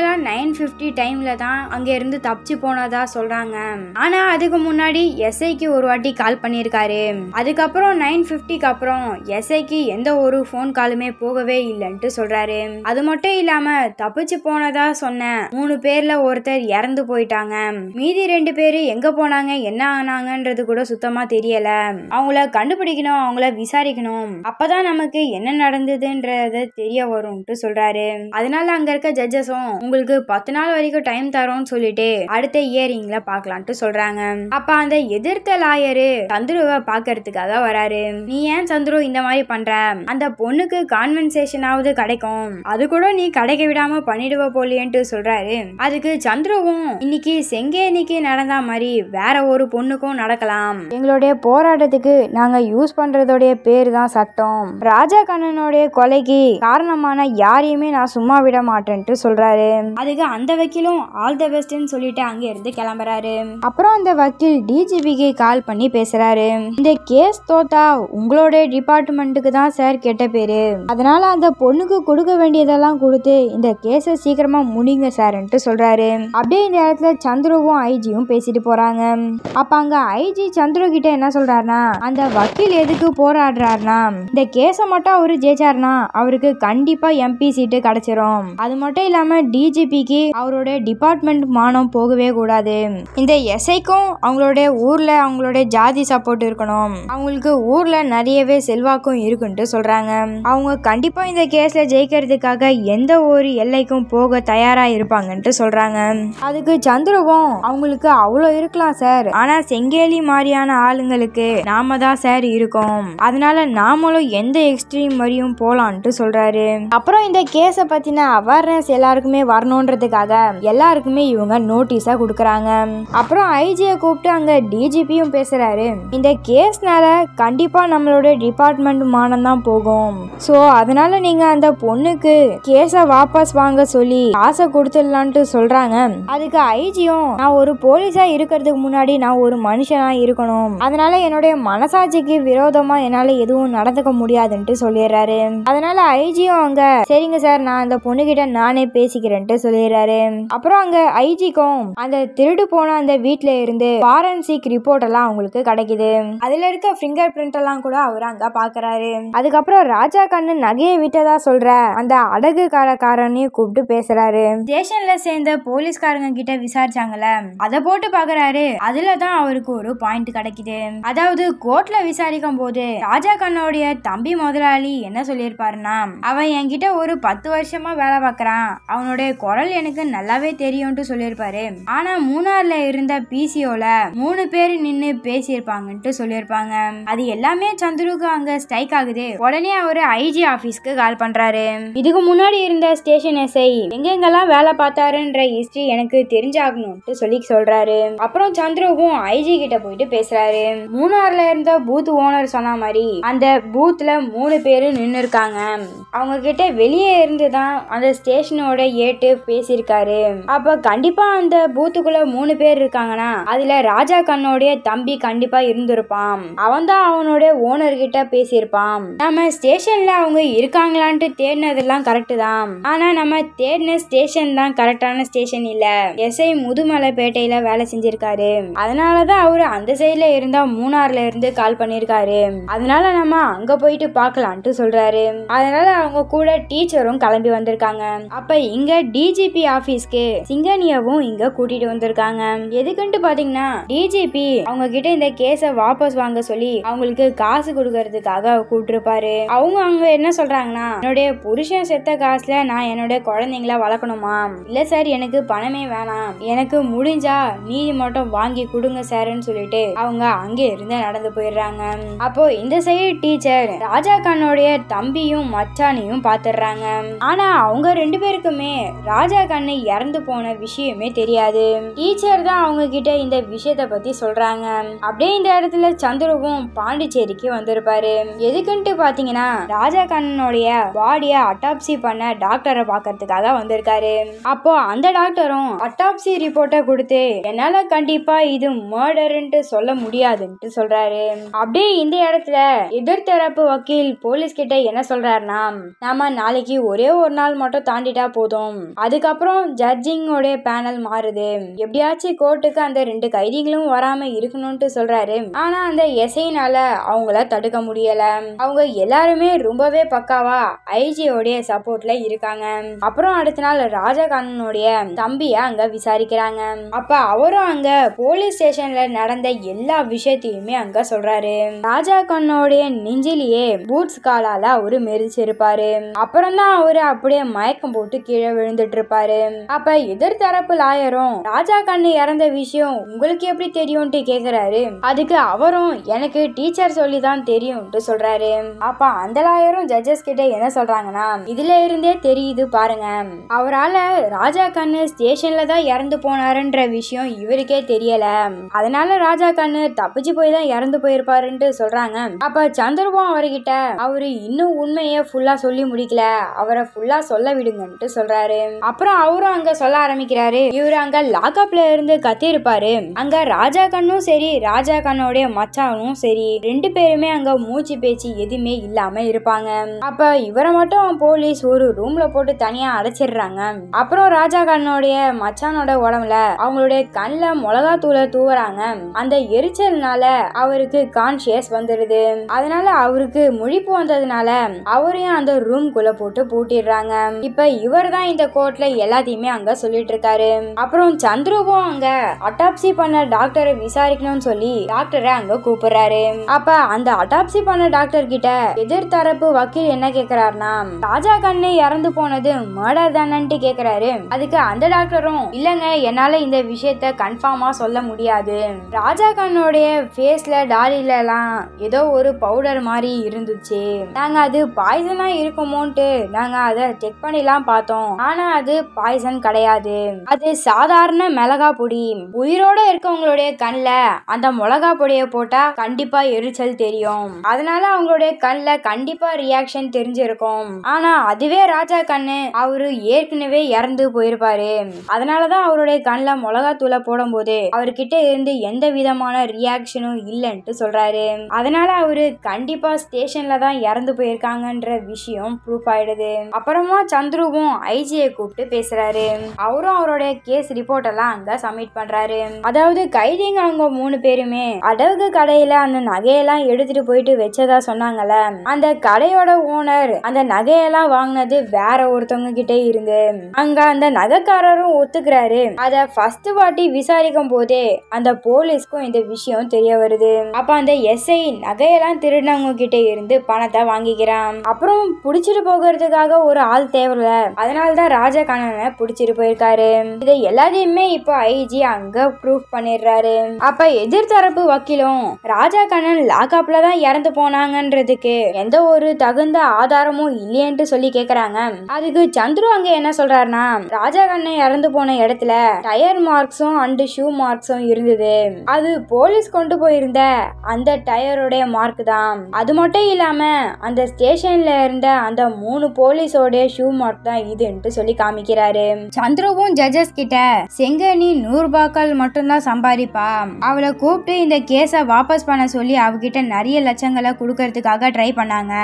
எல்லாம் நைன் பிப்டி டைம்ல தான் அங்க இருந்து தப்பிச்சு போனதா சொல்றாங்க ஆனா அதுக்கு முன்னாடி எஸ்ஐக்கு ஒரு வாட்டி கால் பண்ணிருக்காரு அதுக்கப்புறம் நைன் பிப்டிக்கு அப்புறம் எஸ்ஐக்கு எந்த ஒரு போன் காலுமே போகவே இல்லைன்ட்டு சொல்றாரு அது மட்டும் இல்லாம தப்பிச்சு போனதா சொன்ன மூணு பேர்ல ஒருத்தர் இறந்து போயிட்டாங்க மீதி ரெண்டு பேரு எங்க போனாங்க என்ன ஆனாங்கன்றது கூட சுத்தமா தெரியல அவங்கள கண்டுபிடிக்கணும் அவங்கள விசாரிக்கணும் அப்பதான் நமக்கு என்ன நடந்ததுன்றது தெரிய வரும்ட்டு சொல்றாரு சொல்றாரு அதனால அங்க இருக்க ஜட்ஜஸும் உங்களுக்கு பத்து நாள் வரைக்கும் டைம் தரோம்னு சொல்லிட்டு அடுத்த இயரிங்ல பாக்கலான்ட்டு சொல்றாங்க அப்ப அந்த எதிர்த்த லாயரு சந்துருவை பாக்குறதுக்காக வராரு நீ ஏன் சந்துரு இந்த மாதிரி பண்ற அந்த பொண்ணுக்கு கான்வென்சேஷனாவது கிடைக்கும் அது கூட நீ கிடைக்க விடாம பண்ணிடுவ போலியன்ட்டு சொல்றாரு அதுக்கு சந்துருவும் இன்னைக்கு செங்கேனிக்கு நடந்த மாதிரி வேற ஒரு பொண்ணுக்கும் நடக்கலாம் எங்களுடைய போராட்டத்துக்கு நாங்க யூஸ் பண்றதோடைய பேரு தான் சட்டம் ராஜா கண்ணனுடைய கொலைக்கு காரணமான யார் யாரையுமே நான் சும்மா விட மாட்டேன்ட்டு சொல்றாரு அதுக்கு அந்த வக்கீலும் ஆல் த பெஸ்ட்னு சொல்லிட்டு இருந்து கிளம்புறாரு அப்புறம் அந்த வக்கீல் டிஜிபிக்கு கால் பண்ணி பேசுறாரு இந்த கேஸ் தோத்தா உங்களோட டிபார்ட்மெண்ட்டுக்கு தான் சார் கெட்ட பேரு அதனால அந்த பொண்ணுக்கு கொடுக்க வேண்டியதெல்லாம் கொடுத்து இந்த கேஸை சீக்கிரமா முடிங்க சார்ன்ட்டு சொல்றாரு அப்படியே இந்த இடத்துல சந்துருவும் ஐஜியும் பேசிட்டு போறாங்க அப்போ அங்க ஐஜி சந்துரு கிட்ட என்ன சொல்றாருனா அந்த வக்கீல் எதுக்கு போராடுறாருனா இந்த கேஸை மட்டும் அவரு ஜெயிச்சாருனா அவருக்கு கண்டிப்பா எம்பி சீட்டு கிடைச்சிரும் அது மட்டும் இல்லாம டிஜிபிக்கு அவரோட டிபார்ட்மெண்ட் மானம் போகவே கூடாது இந்த எஸ்ஐக்கும் அவங்களுடைய ஊர்ல அவங்களுடைய ஜாதி சப்போர்ட் இருக்கணும் அவங்களுக்கு ஊர்ல நிறையவே செல்வாக்கும் இருக்குன்ட்டு சொல்றாங்க அவங்க கண்டிப்பா இந்த கேஸ்ல ஜெயிக்கிறதுக்காக எந்த ஒரு எல்லைக்கும் போக தயாரா இருப்பாங்கன்ட்டு சொல்றாங்க அதுக்கு சந்திரவும் அவங்களுக்கு அவ்வளோ இருக்கலாம் சார் ஆனா செங்கேலி மாதிரியான ஆளுங்களுக்கு நாம தான் சார் இருக்கோம் அதனால நாமளும் எந்த எக்ஸ்ட்ரீம் வரையும் போலான்ட்டு சொல்றாரு அப்புறம் இந்த கேஸை பற்றின அவேர்னஸ் எல்லாருக்குமே வரணுன்றதுக்காக எல்லாருக்குமே இவங்க நோட்டீஸாக கொடுக்குறாங்க அப்புறம் ஐஜியை கூப்பிட்டு அங்கே டிஜிபியும் பேசுகிறாரு இந்த கேஸ்னால கண்டிப்பாக நம்மளோட டிபார்ட்மெண்ட் மானம் தான் போகும் ஸோ அதனால நீங்கள் அந்த பொண்ணுக்கு கேஸை வாபஸ் வாங்க சொல்லி காசை கொடுத்துடலான்ட்டு சொல்கிறாங்க அதுக்கு ஐஜியும் நான் ஒரு போலீஸாக இருக்கிறதுக்கு முன்னாடி நான் ஒரு மனுஷனாக இருக்கணும் அதனால என்னுடைய மனசாட்சிக்கு விரோதமாக என்னால் எதுவும் நடந்துக்க முடியாதுன்ட்டு சொல்லிடுறாரு அதனால ஐஜியும் அங்கே சரிங்க சரிங்க சார் நான் அந்த பொண்ணுகிட்ட நானே பேசிக்கிறேன்ட்டு சொல்லிடுறாரு அப்புறம் அங்க ஐஜிக்கும் அந்த திருடு போன அந்த வீட்டுல இருந்து ஃபாரன்சிக் ரிப்போர்ட் எல்லாம் அவங்களுக்கு கிடைக்குது அதுல இருக்க ஃபிங்கர் பிரிண்ட் எல்லாம் கூட அவர் அங்கே பாக்குறாரு அதுக்கப்புறம் ராஜா கண்ணு நகையை விட்டதா சொல்ற அந்த அடகு காரக்காரனையும் கூப்பிட்டு பேசுறாரு ஸ்டேஷன்ல சேர்ந்த போலீஸ்காரங்க கிட்ட விசாரிச்சாங்கல்ல அதை போட்டு பாக்குறாரு அதுலதான் தான் அவருக்கு ஒரு பாயிண்ட் கிடைக்குது அதாவது கோர்ட்ல விசாரிக்கும் போது ராஜா கண்ணோடைய தம்பி முதலாளி என்ன சொல்லியிருப்பாருன்னா அவன் என்கிட்ட ஒரு பத்து வருஷமா வேலை பார்க்குறான் அவனுடைய குரல் எனக்கு நல்லாவே தெரியும்ட்டு சொல்லியிருப்பாரு ஆனா மூணார்ல இருந்த பிசிஓல மூணு பேர் நின்று பேசியிருப்பாங்கன்ட்டு சொல்லியிருப்பாங்க அது எல்லாமே சந்துருக்கு அங்க ஸ்ட்ரைக் ஆகுது உடனே அவரு ஐஜி ஆஃபீஸ்க்கு கால் பண்றாரு இதுக்கு முன்னாடி இருந்த ஸ்டேஷன் எஸ்ஐ எங்கெங்கெல்லாம் வேலை பார்த்தாருன்ற ஹிஸ்டரி எனக்கு தெரிஞ்சாகணும்ட்டு சொல்லி சொல்றாரு அப்புறம் சந்துருவும் ஐஜி கிட்ட போயிட்டு பேசுறாரு மூணாறுல இருந்த பூத் ஓனர் சொன்ன மாதிரி அந்த பூத்ல மூணு பேரு நின்று இருக்காங்க அவங்க கிட்ட வெளியே இருந்து தான் அந்த ஸ்டேஷனோட ஏட்டு பேசியிருக்காரு அப்ப கண்டிப்பா அந்த பூத்துக்குள்ள மூணு பேர் இருக்காங்கன்னா அதுல ராஜா கண்ணோடைய தம்பி கண்டிப்பா இருந்திருப்பான் அவன் தான் அவனோட ஓனர் கிட்ட பேசியிருப்பான் நம்ம ஸ்டேஷன்ல அவங்க இருக்காங்களான்ட்டு தேடினதெல்லாம் கரெக்டு தான் ஆனா நம்ம தேடின ஸ்டேஷன் தான் கரெக்டான ஸ்டேஷன் இல்ல எஸ்ஐ முதுமலைப்பேட்டையில வேலை செஞ்சிருக்காரு அதனாலதான் அவரு அந்த சைட்ல இருந்தா மூணாறுல இருந்து கால் பண்ணிருக்காரு அதனால நம்ம அங்க போயிட்டு பாக்கலான்ட்டு சொல்றாரு அதனால அவங்க கூட டீச்சர் ஆபீசரும் கிளம்பி வந்திருக்காங்க அப்ப இங்க டிஜிபி ஆபீஸ்க்கு சிங்கனியாவும் இங்க கூட்டிட்டு வந்திருக்காங்க எதுக்குன்ட்டு பாத்தீங்கன்னா டிஜிபி அவங்க கிட்ட இந்த கேஸ வாபஸ் வாங்க சொல்லி அவங்களுக்கு காசு கொடுக்கறதுக்காக கூப்பிட்டுருப்பாரு அவங்க அவங்க என்ன சொல்றாங்கன்னா என்னுடைய புருஷன் செத்த காசுல நான் என்னுடைய குழந்தைங்கள வளர்க்கணுமா இல்ல சார் எனக்கு பணமே வேணாம் எனக்கு முடிஞ்சா நீதி மட்டும் வாங்கி கொடுங்க சார்ன்னு சொல்லிட்டு அவங்க அங்கே இருந்து நடந்து போயிடுறாங்க அப்போ இந்த சைடு டீச்சர் ராஜா கண்ணோடைய தம்பியும் மச்சானையும் பாத்துடுறாங்க இருக்காங்க ஆனா அவங்க ரெண்டு பேருக்குமே ராஜா கண்ணு இறந்து போன விஷயமே தெரியாது டீச்சர் தான் அவங்க கிட்ட இந்த விஷயத்த பத்தி சொல்றாங்க அப்படியே இந்த இடத்துல சந்திரவும் பாண்டிச்சேரிக்கு வந்திருப்பாரு எதுக்குன்ட்டு பாத்தீங்கன்னா ராஜா கண்ணனுடைய பாடிய அட்டாப்சி பண்ண டாக்டரை பாக்கிறதுக்காக வந்திருக்காரு அப்போ அந்த டாக்டரும் அட்டாப்சி ரிப்போர்ட்டை கொடுத்து என்னால கண்டிப்பா இது மர்டருன்ட்டு சொல்ல முடியாதுன்ட்டு சொல்றாரு அப்படியே இந்த இடத்துல எதிர்த்தரப்பு வக்கீல் போலீஸ் கிட்ட என்ன சொல்றாருன்னா நாம நாளைக்கு இன்னைக்கு ஒரே ஒரு நாள் மட்டும் தாண்டிட்டா போதும் அதுக்கப்புறம் ஜட்ஜிங்கோடைய பேனல் மாறுது எப்படியாச்சும் கோர்ட்டுக்கு அந்த ரெண்டு கைதிகளும் வராம இருக்கணும்ட்டு சொல்றாரு ஆனா அந்த எசைனால அவங்கள தடுக்க முடியல அவங்க எல்லாருமே ரொம்பவே பக்காவா ஐஜியோடைய சப்போர்ட்ல இருக்காங்க அப்புறம் அடுத்த நாள் ராஜகானனுடைய தம்பிய அங்க விசாரிக்கிறாங்க அப்ப அவரும் அங்க போலீஸ் ஸ்டேஷன்ல நடந்த எல்லா விஷயத்தையுமே அங்க சொல்றாரு ராஜா கண்ணோடைய நெஞ்சிலேயே பூட்ஸ் காலால அவரு மெரிச்சிருப்பாரு அப்புறம் ஆனால் அவர் அப்படியே மயக்கம் போட்டு கீழே விழுந்துட்டு இருப்பாரு அப்ப எதிர் தரப்பு லாயரும் ராஜா கண்ணு இறந்த விஷயம் உங்களுக்கு எப்படி தெரியும்ட்டு கேக்குறாரு அதுக்கு அவரும் எனக்கு டீச்சர் சொல்லி தான் தெரியும்ட்டு சொல்றாரு அப்ப அந்த லாயரும் ஜட்ஜஸ் கிட்ட என்ன சொல்றாங்கன்னா இதுல இருந்தே தெரியுது பாருங்க அவரால ராஜா கண்ணு ஸ்டேஷன்ல தான் இறந்து போனாருன்ற விஷயம் இவருக்கே தெரியல அதனால ராஜா கண்ணு தப்பிச்சு போய் தான் இறந்து போயிருப்பாருன்ட்டு சொல்றாங்க அப்ப சந்திரபோம் அவர்கிட்ட அவரு இன்னும் உண்மையை ஃபுல்லா சொல்லி முடிக்கல அவரை ஃபுல்லாக சொல்ல விடுங்கன்ட்டு சொல்கிறாரு அப்புறம் அவரும் அங்கே சொல்ல ஆரம்பிக்கிறாரு இவர் அங்கே லாக்அப்பில் இருந்து கத்தி அங்கே ராஜா கண்ணும் சரி ராஜா கண்ணோடைய மச்சானும் சரி ரெண்டு பேருமே அங்கே மூச்சு பேச்சு எதுவுமே இல்லாமல் இருப்பாங்க அப்போ இவரை மட்டும் போலீஸ் ஒரு ரூமில் போட்டு தனியாக அடைச்சிடுறாங்க அப்புறம் ராஜா கண்ணோடைய மச்சானோட உடம்புல அவங்களுடைய கண்ணில் மிளகா தூளை தூவுறாங்க அந்த எரிச்சல்னால அவருக்கு கான்சியஸ் வந்துடுது அதனால அவருக்கு முழிப்பு வந்ததுனால அவரையும் அந்த ரூம்குள்ள போட்டு போட்டு பூட்டிடுறாங்க இப்ப இவர் தான் இந்த கோர்ட்ல எல்லாத்தையுமே அங்க சொல்லிட்டு இருக்காரு அப்புறம் சந்துருவும் அங்க அட்டாப்சி பண்ண டாக்டரை விசாரிக்கணும்னு சொல்லி டாக்டரை அங்க கூப்பிடுறாரு அப்ப அந்த அட்டாப்சி பண்ண டாக்டர் கிட்ட எதிர்த்தரப்பு வக்கீல் என்ன கேக்குறாருனா ராஜா கண்ணு இறந்து போனது மர்டர் தானன்ட்டு கேக்குறாரு அதுக்கு அந்த டாக்டரும் இல்லங்க என்னால இந்த விஷயத்த கன்ஃபார்மா சொல்ல முடியாது ராஜா கண்ணோடைய ஃபேஸ்ல டாலிலலாம் ஏதோ ஒரு பவுடர் மாதிரி இருந்துச்சு நாங்க அது பாய்சனா இருக்குமோன்ட்டு நாங்க அதை செக் பண்ணிலாம் பார்த்தோம் ஆனா அது பாய்சன் கிடையாது அது சாதாரண மிளகா பொடி உயிரோட இருக்கவங்களுடைய கண்ல அந்த மிளகா பொடியை போட்டா கண்டிப்பா எரிச்சல் தெரியும் அதனால அவங்களுடைய கண்ல கண்டிப்பா ரியாக்ஷன் தெரிஞ்சிருக்கும் ஆனா அதுவே ராஜா கண்ணு அவரு ஏற்கனவே இறந்து போயிருப்பாரு அதனாலதான் அவருடைய கண்ல மிளகா தூளை போடும் போது அவர்கிட்ட இருந்து எந்த விதமான ரியாக்ஷனும் இல்லைன்ட்டு சொல்றாரு அதனால அவரு கண்டிப்பா ஸ்டேஷன்ல தான் இறந்து போயிருக்காங்கன்ற விஷயம் ப்ரூஃப் ஆயிடுது வருது அப்புறமா சந்துருவும் ஐஜியை கூப்பிட்டு பேசுறாரு அவரும் அவரோட கேஸ் ரிப்போர்ட் எல்லாம் அங்க சப்மிட் பண்றாரு அதாவது கைதிங்க அவங்க மூணு பேருமே அடகு கடையில அந்த நகையெல்லாம் எடுத்துட்டு போயிட்டு வச்சதா சொன்னாங்கல்ல அந்த கடையோட ஓனர் அந்த நகையெல்லாம் வாங்கினது வேற ஒருத்தவங்க கிட்டே இருந்து அங்க அந்த நகைக்காரரும் ஒத்துக்கிறாரு அத ஃபர்ஸ்ட் வாட்டி விசாரிக்கும் போதே அந்த போலீஸ்க்கும் இந்த விஷயம் தெரிய வருது அப்ப அந்த எஸ்ஐ நகையெல்லாம் திருடினவங்க கிட்டே இருந்து பணத்தை வாங்கிக்கிறான் அப்புறம் புடிச்சிட்டு போகிறதுக்கு பண்றதுக்காக ஒரு ஆள் தேவையில்ல அதனால தான் ராஜா கண்ணனை பிடிச்சிட்டு போயிருக்காரு இதை எல்லாத்தையுமே இப்போ ஐஜி அங்க ப்ரூஃப் பண்ணிடுறாரு அப்ப எதிர்த்தரப்பு வக்கீலும் ராஜா கண்ணன் லாக்அப்ல தான் இறந்து போனாங்கன்றதுக்கு எந்த ஒரு தகுந்த ஆதாரமும் இல்லையன்ட்டு சொல்லி கேக்குறாங்க அதுக்கு சந்துரு அங்க என்ன சொல்றாருன்னா ராஜா கண்ணன் இறந்து போன இடத்துல டயர் மார்க்ஸும் அண்டு ஷூ மார்க்ஸும் இருந்தது அது போலீஸ் கொண்டு போயிருந்த அந்த டயருடைய மார்க் தான் அது மட்டும் இல்லாம அந்த ஸ்டேஷன்ல இருந்த அந்த மூணு போலீஸோடைய ஷூ மார்க் தான் இதுன்ட்டு சொல்லி காமிக்கிறாரு சந்துருவும் ஜட்ஜஸ் கிட்ட செங்கனி நூறு மட்டும் மட்டும்தான் சம்பாதிப்பா அவளை கூப்பிட்டு இந்த கேஸ வாபஸ் பண்ண சொல்லி அவகிட்ட நிறைய லட்சங்களை கொடுக்கறதுக்காக ட்ரை பண்ணாங்க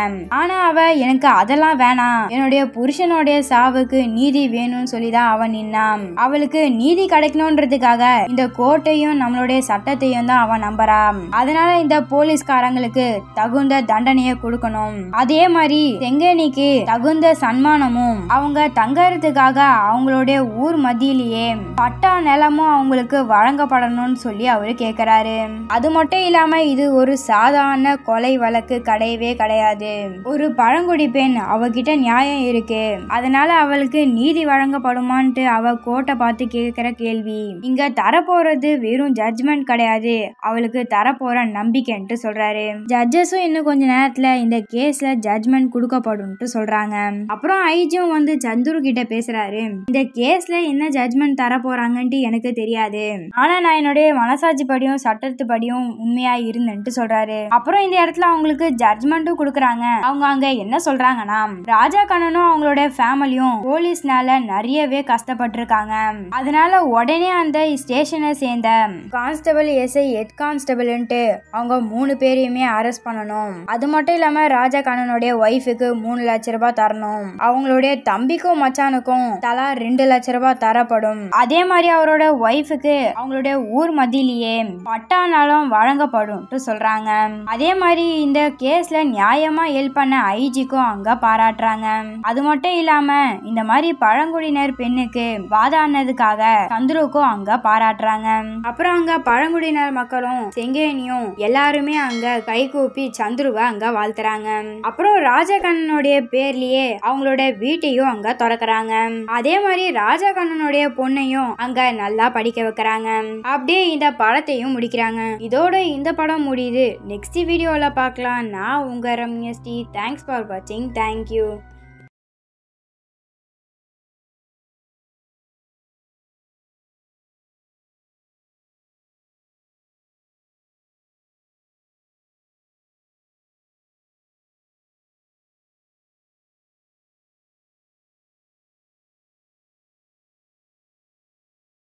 ஆனா அவ எனக்கு அதெல்லாம் வேணாம் என்னுடைய புருஷனுடைய சாவுக்கு நீதி வேணும்னு சொல்லிதான் அவன் நின்னான் அவளுக்கு நீதி கிடைக்கணும்ன்றதுக்காக இந்த கோட்டையும் நம்மளுடைய சட்டத்தையும் தான் அவன் நம்புறான் அதனால இந்த போலீஸ்காரங்களுக்கு தகுந்த தண்டனையை கொடுக்கணும் அதே மாதிரி செங்கனிக்கு தகுந்த சன்மானமும் அவங்க தங்கறதுக்காக அவங்களுடைய ஊர் மத்தியிலேயே பட்டா நிலமும் அவங்களுக்கு வழங்கப்படணும்னு சொல்லி அவர் கேக்குறாரு அது மட்டும் இல்லாம இது ஒரு சாதாரண கொலை வழக்கு கிடையவே கிடையாது ஒரு பழங்குடி பெண் அவகிட்ட நியாயம் இருக்கு அதனால அவளுக்கு நீதி வழங்கப்படுமான்ட்டு அவ கோட்டை பார்த்து கேக்குற கேள்வி இங்க தரப்போறது வெறும் ஜட்ஜ்மெண்ட் கிடையாது அவளுக்கு தரப்போற நம்பிக்கைன்ட்டு சொல்றாரு ஜட்ஜஸும் இன்னும் கொஞ்ச நேரத்துல இந்த கேஸ்ல ஜட்ஜ்மெண்ட் கொடுக்கப்படும் சொல்றாங்க சொல்றாங்க அப்புறம் ஐஜும் வந்து சந்துரு கிட்ட பேசுறாரு இந்த கேஸ்ல என்ன ஜட்மெண்ட் தர போறாங்கன்ட்டு எனக்கு தெரியாது ஆனா நான் என்னுடைய மனசாட்சி படியும் சட்டத்து படியும் உண்மையா இருந்தேன்ட்டு சொல்றாரு அப்புறம் இந்த இடத்துல அவங்களுக்கு ஜட்மெண்ட்டும் கொடுக்குறாங்க அவங்க அங்க என்ன சொல்றாங்கன்னா ராஜா கண்ணனும் அவங்களோட ஃபேமிலியும் போலீஸ்னால நிறையவே கஷ்டப்பட்டிருக்காங்க அதனால உடனே அந்த ஸ்டேஷனை சேர்ந்த கான்ஸ்டபிள் எஸ்ஐ ஹெட் கான்ஸ்டபிள்ன்ட்டு அவங்க மூணு பேரையுமே அரெஸ்ட் பண்ணணும் அது மட்டும் இல்லாம ராஜா கண்ணனுடைய ஒய்ஃபுக்கு மூணு லட்ச ரூபாய் தரணும் அவங்களுடைய தம்பிக்கும் மச்சானுக்கும் தலா ரெண்டு லட்ச ரூபாய் தரப்படும் அதே மாதிரி அவரோட ஒய்ஃபுக்கு அவங்களுடைய ஊர் மத்தியிலேயே பட்டா நலம் வழங்கப்படும் சொல்றாங்க அதே மாதிரி இந்த கேஸ்ல நியாயமா ஹெல்ப் பண்ண ஐஜிக்கும் அங்க பாராட்டுறாங்க அது மட்டும் இல்லாம இந்த மாதிரி பழங்குடியினர் பெண்ணுக்கு வாதாடினதுக்காக சந்துருக்கும் அங்க பாராட்டுறாங்க அப்புறம் அங்க பழங்குடியினர் மக்களும் செங்கேனியும் எல்லாருமே அங்க கை கூப்பி சந்துருவை அங்க வாழ்த்துறாங்க அப்புறம் ராஜகண்ணனுடைய பேர்ல முன்னாடியே அவங்களோட வீட்டையும் அங்க திறக்கிறாங்க அதே மாதிரி ராஜா கண்ணனுடைய பொண்ணையும் அங்க நல்லா படிக்க வைக்கிறாங்க அப்படியே இந்த படத்தையும் முடிக்கிறாங்க இதோட இந்த படம் முடியுது நெக்ஸ்ட் வீடியோவில் பார்க்கலாம் நான் உங்க ரம்யஸ்டி தேங்க்ஸ் ஃபார் வாட்சிங் தேங்க்யூ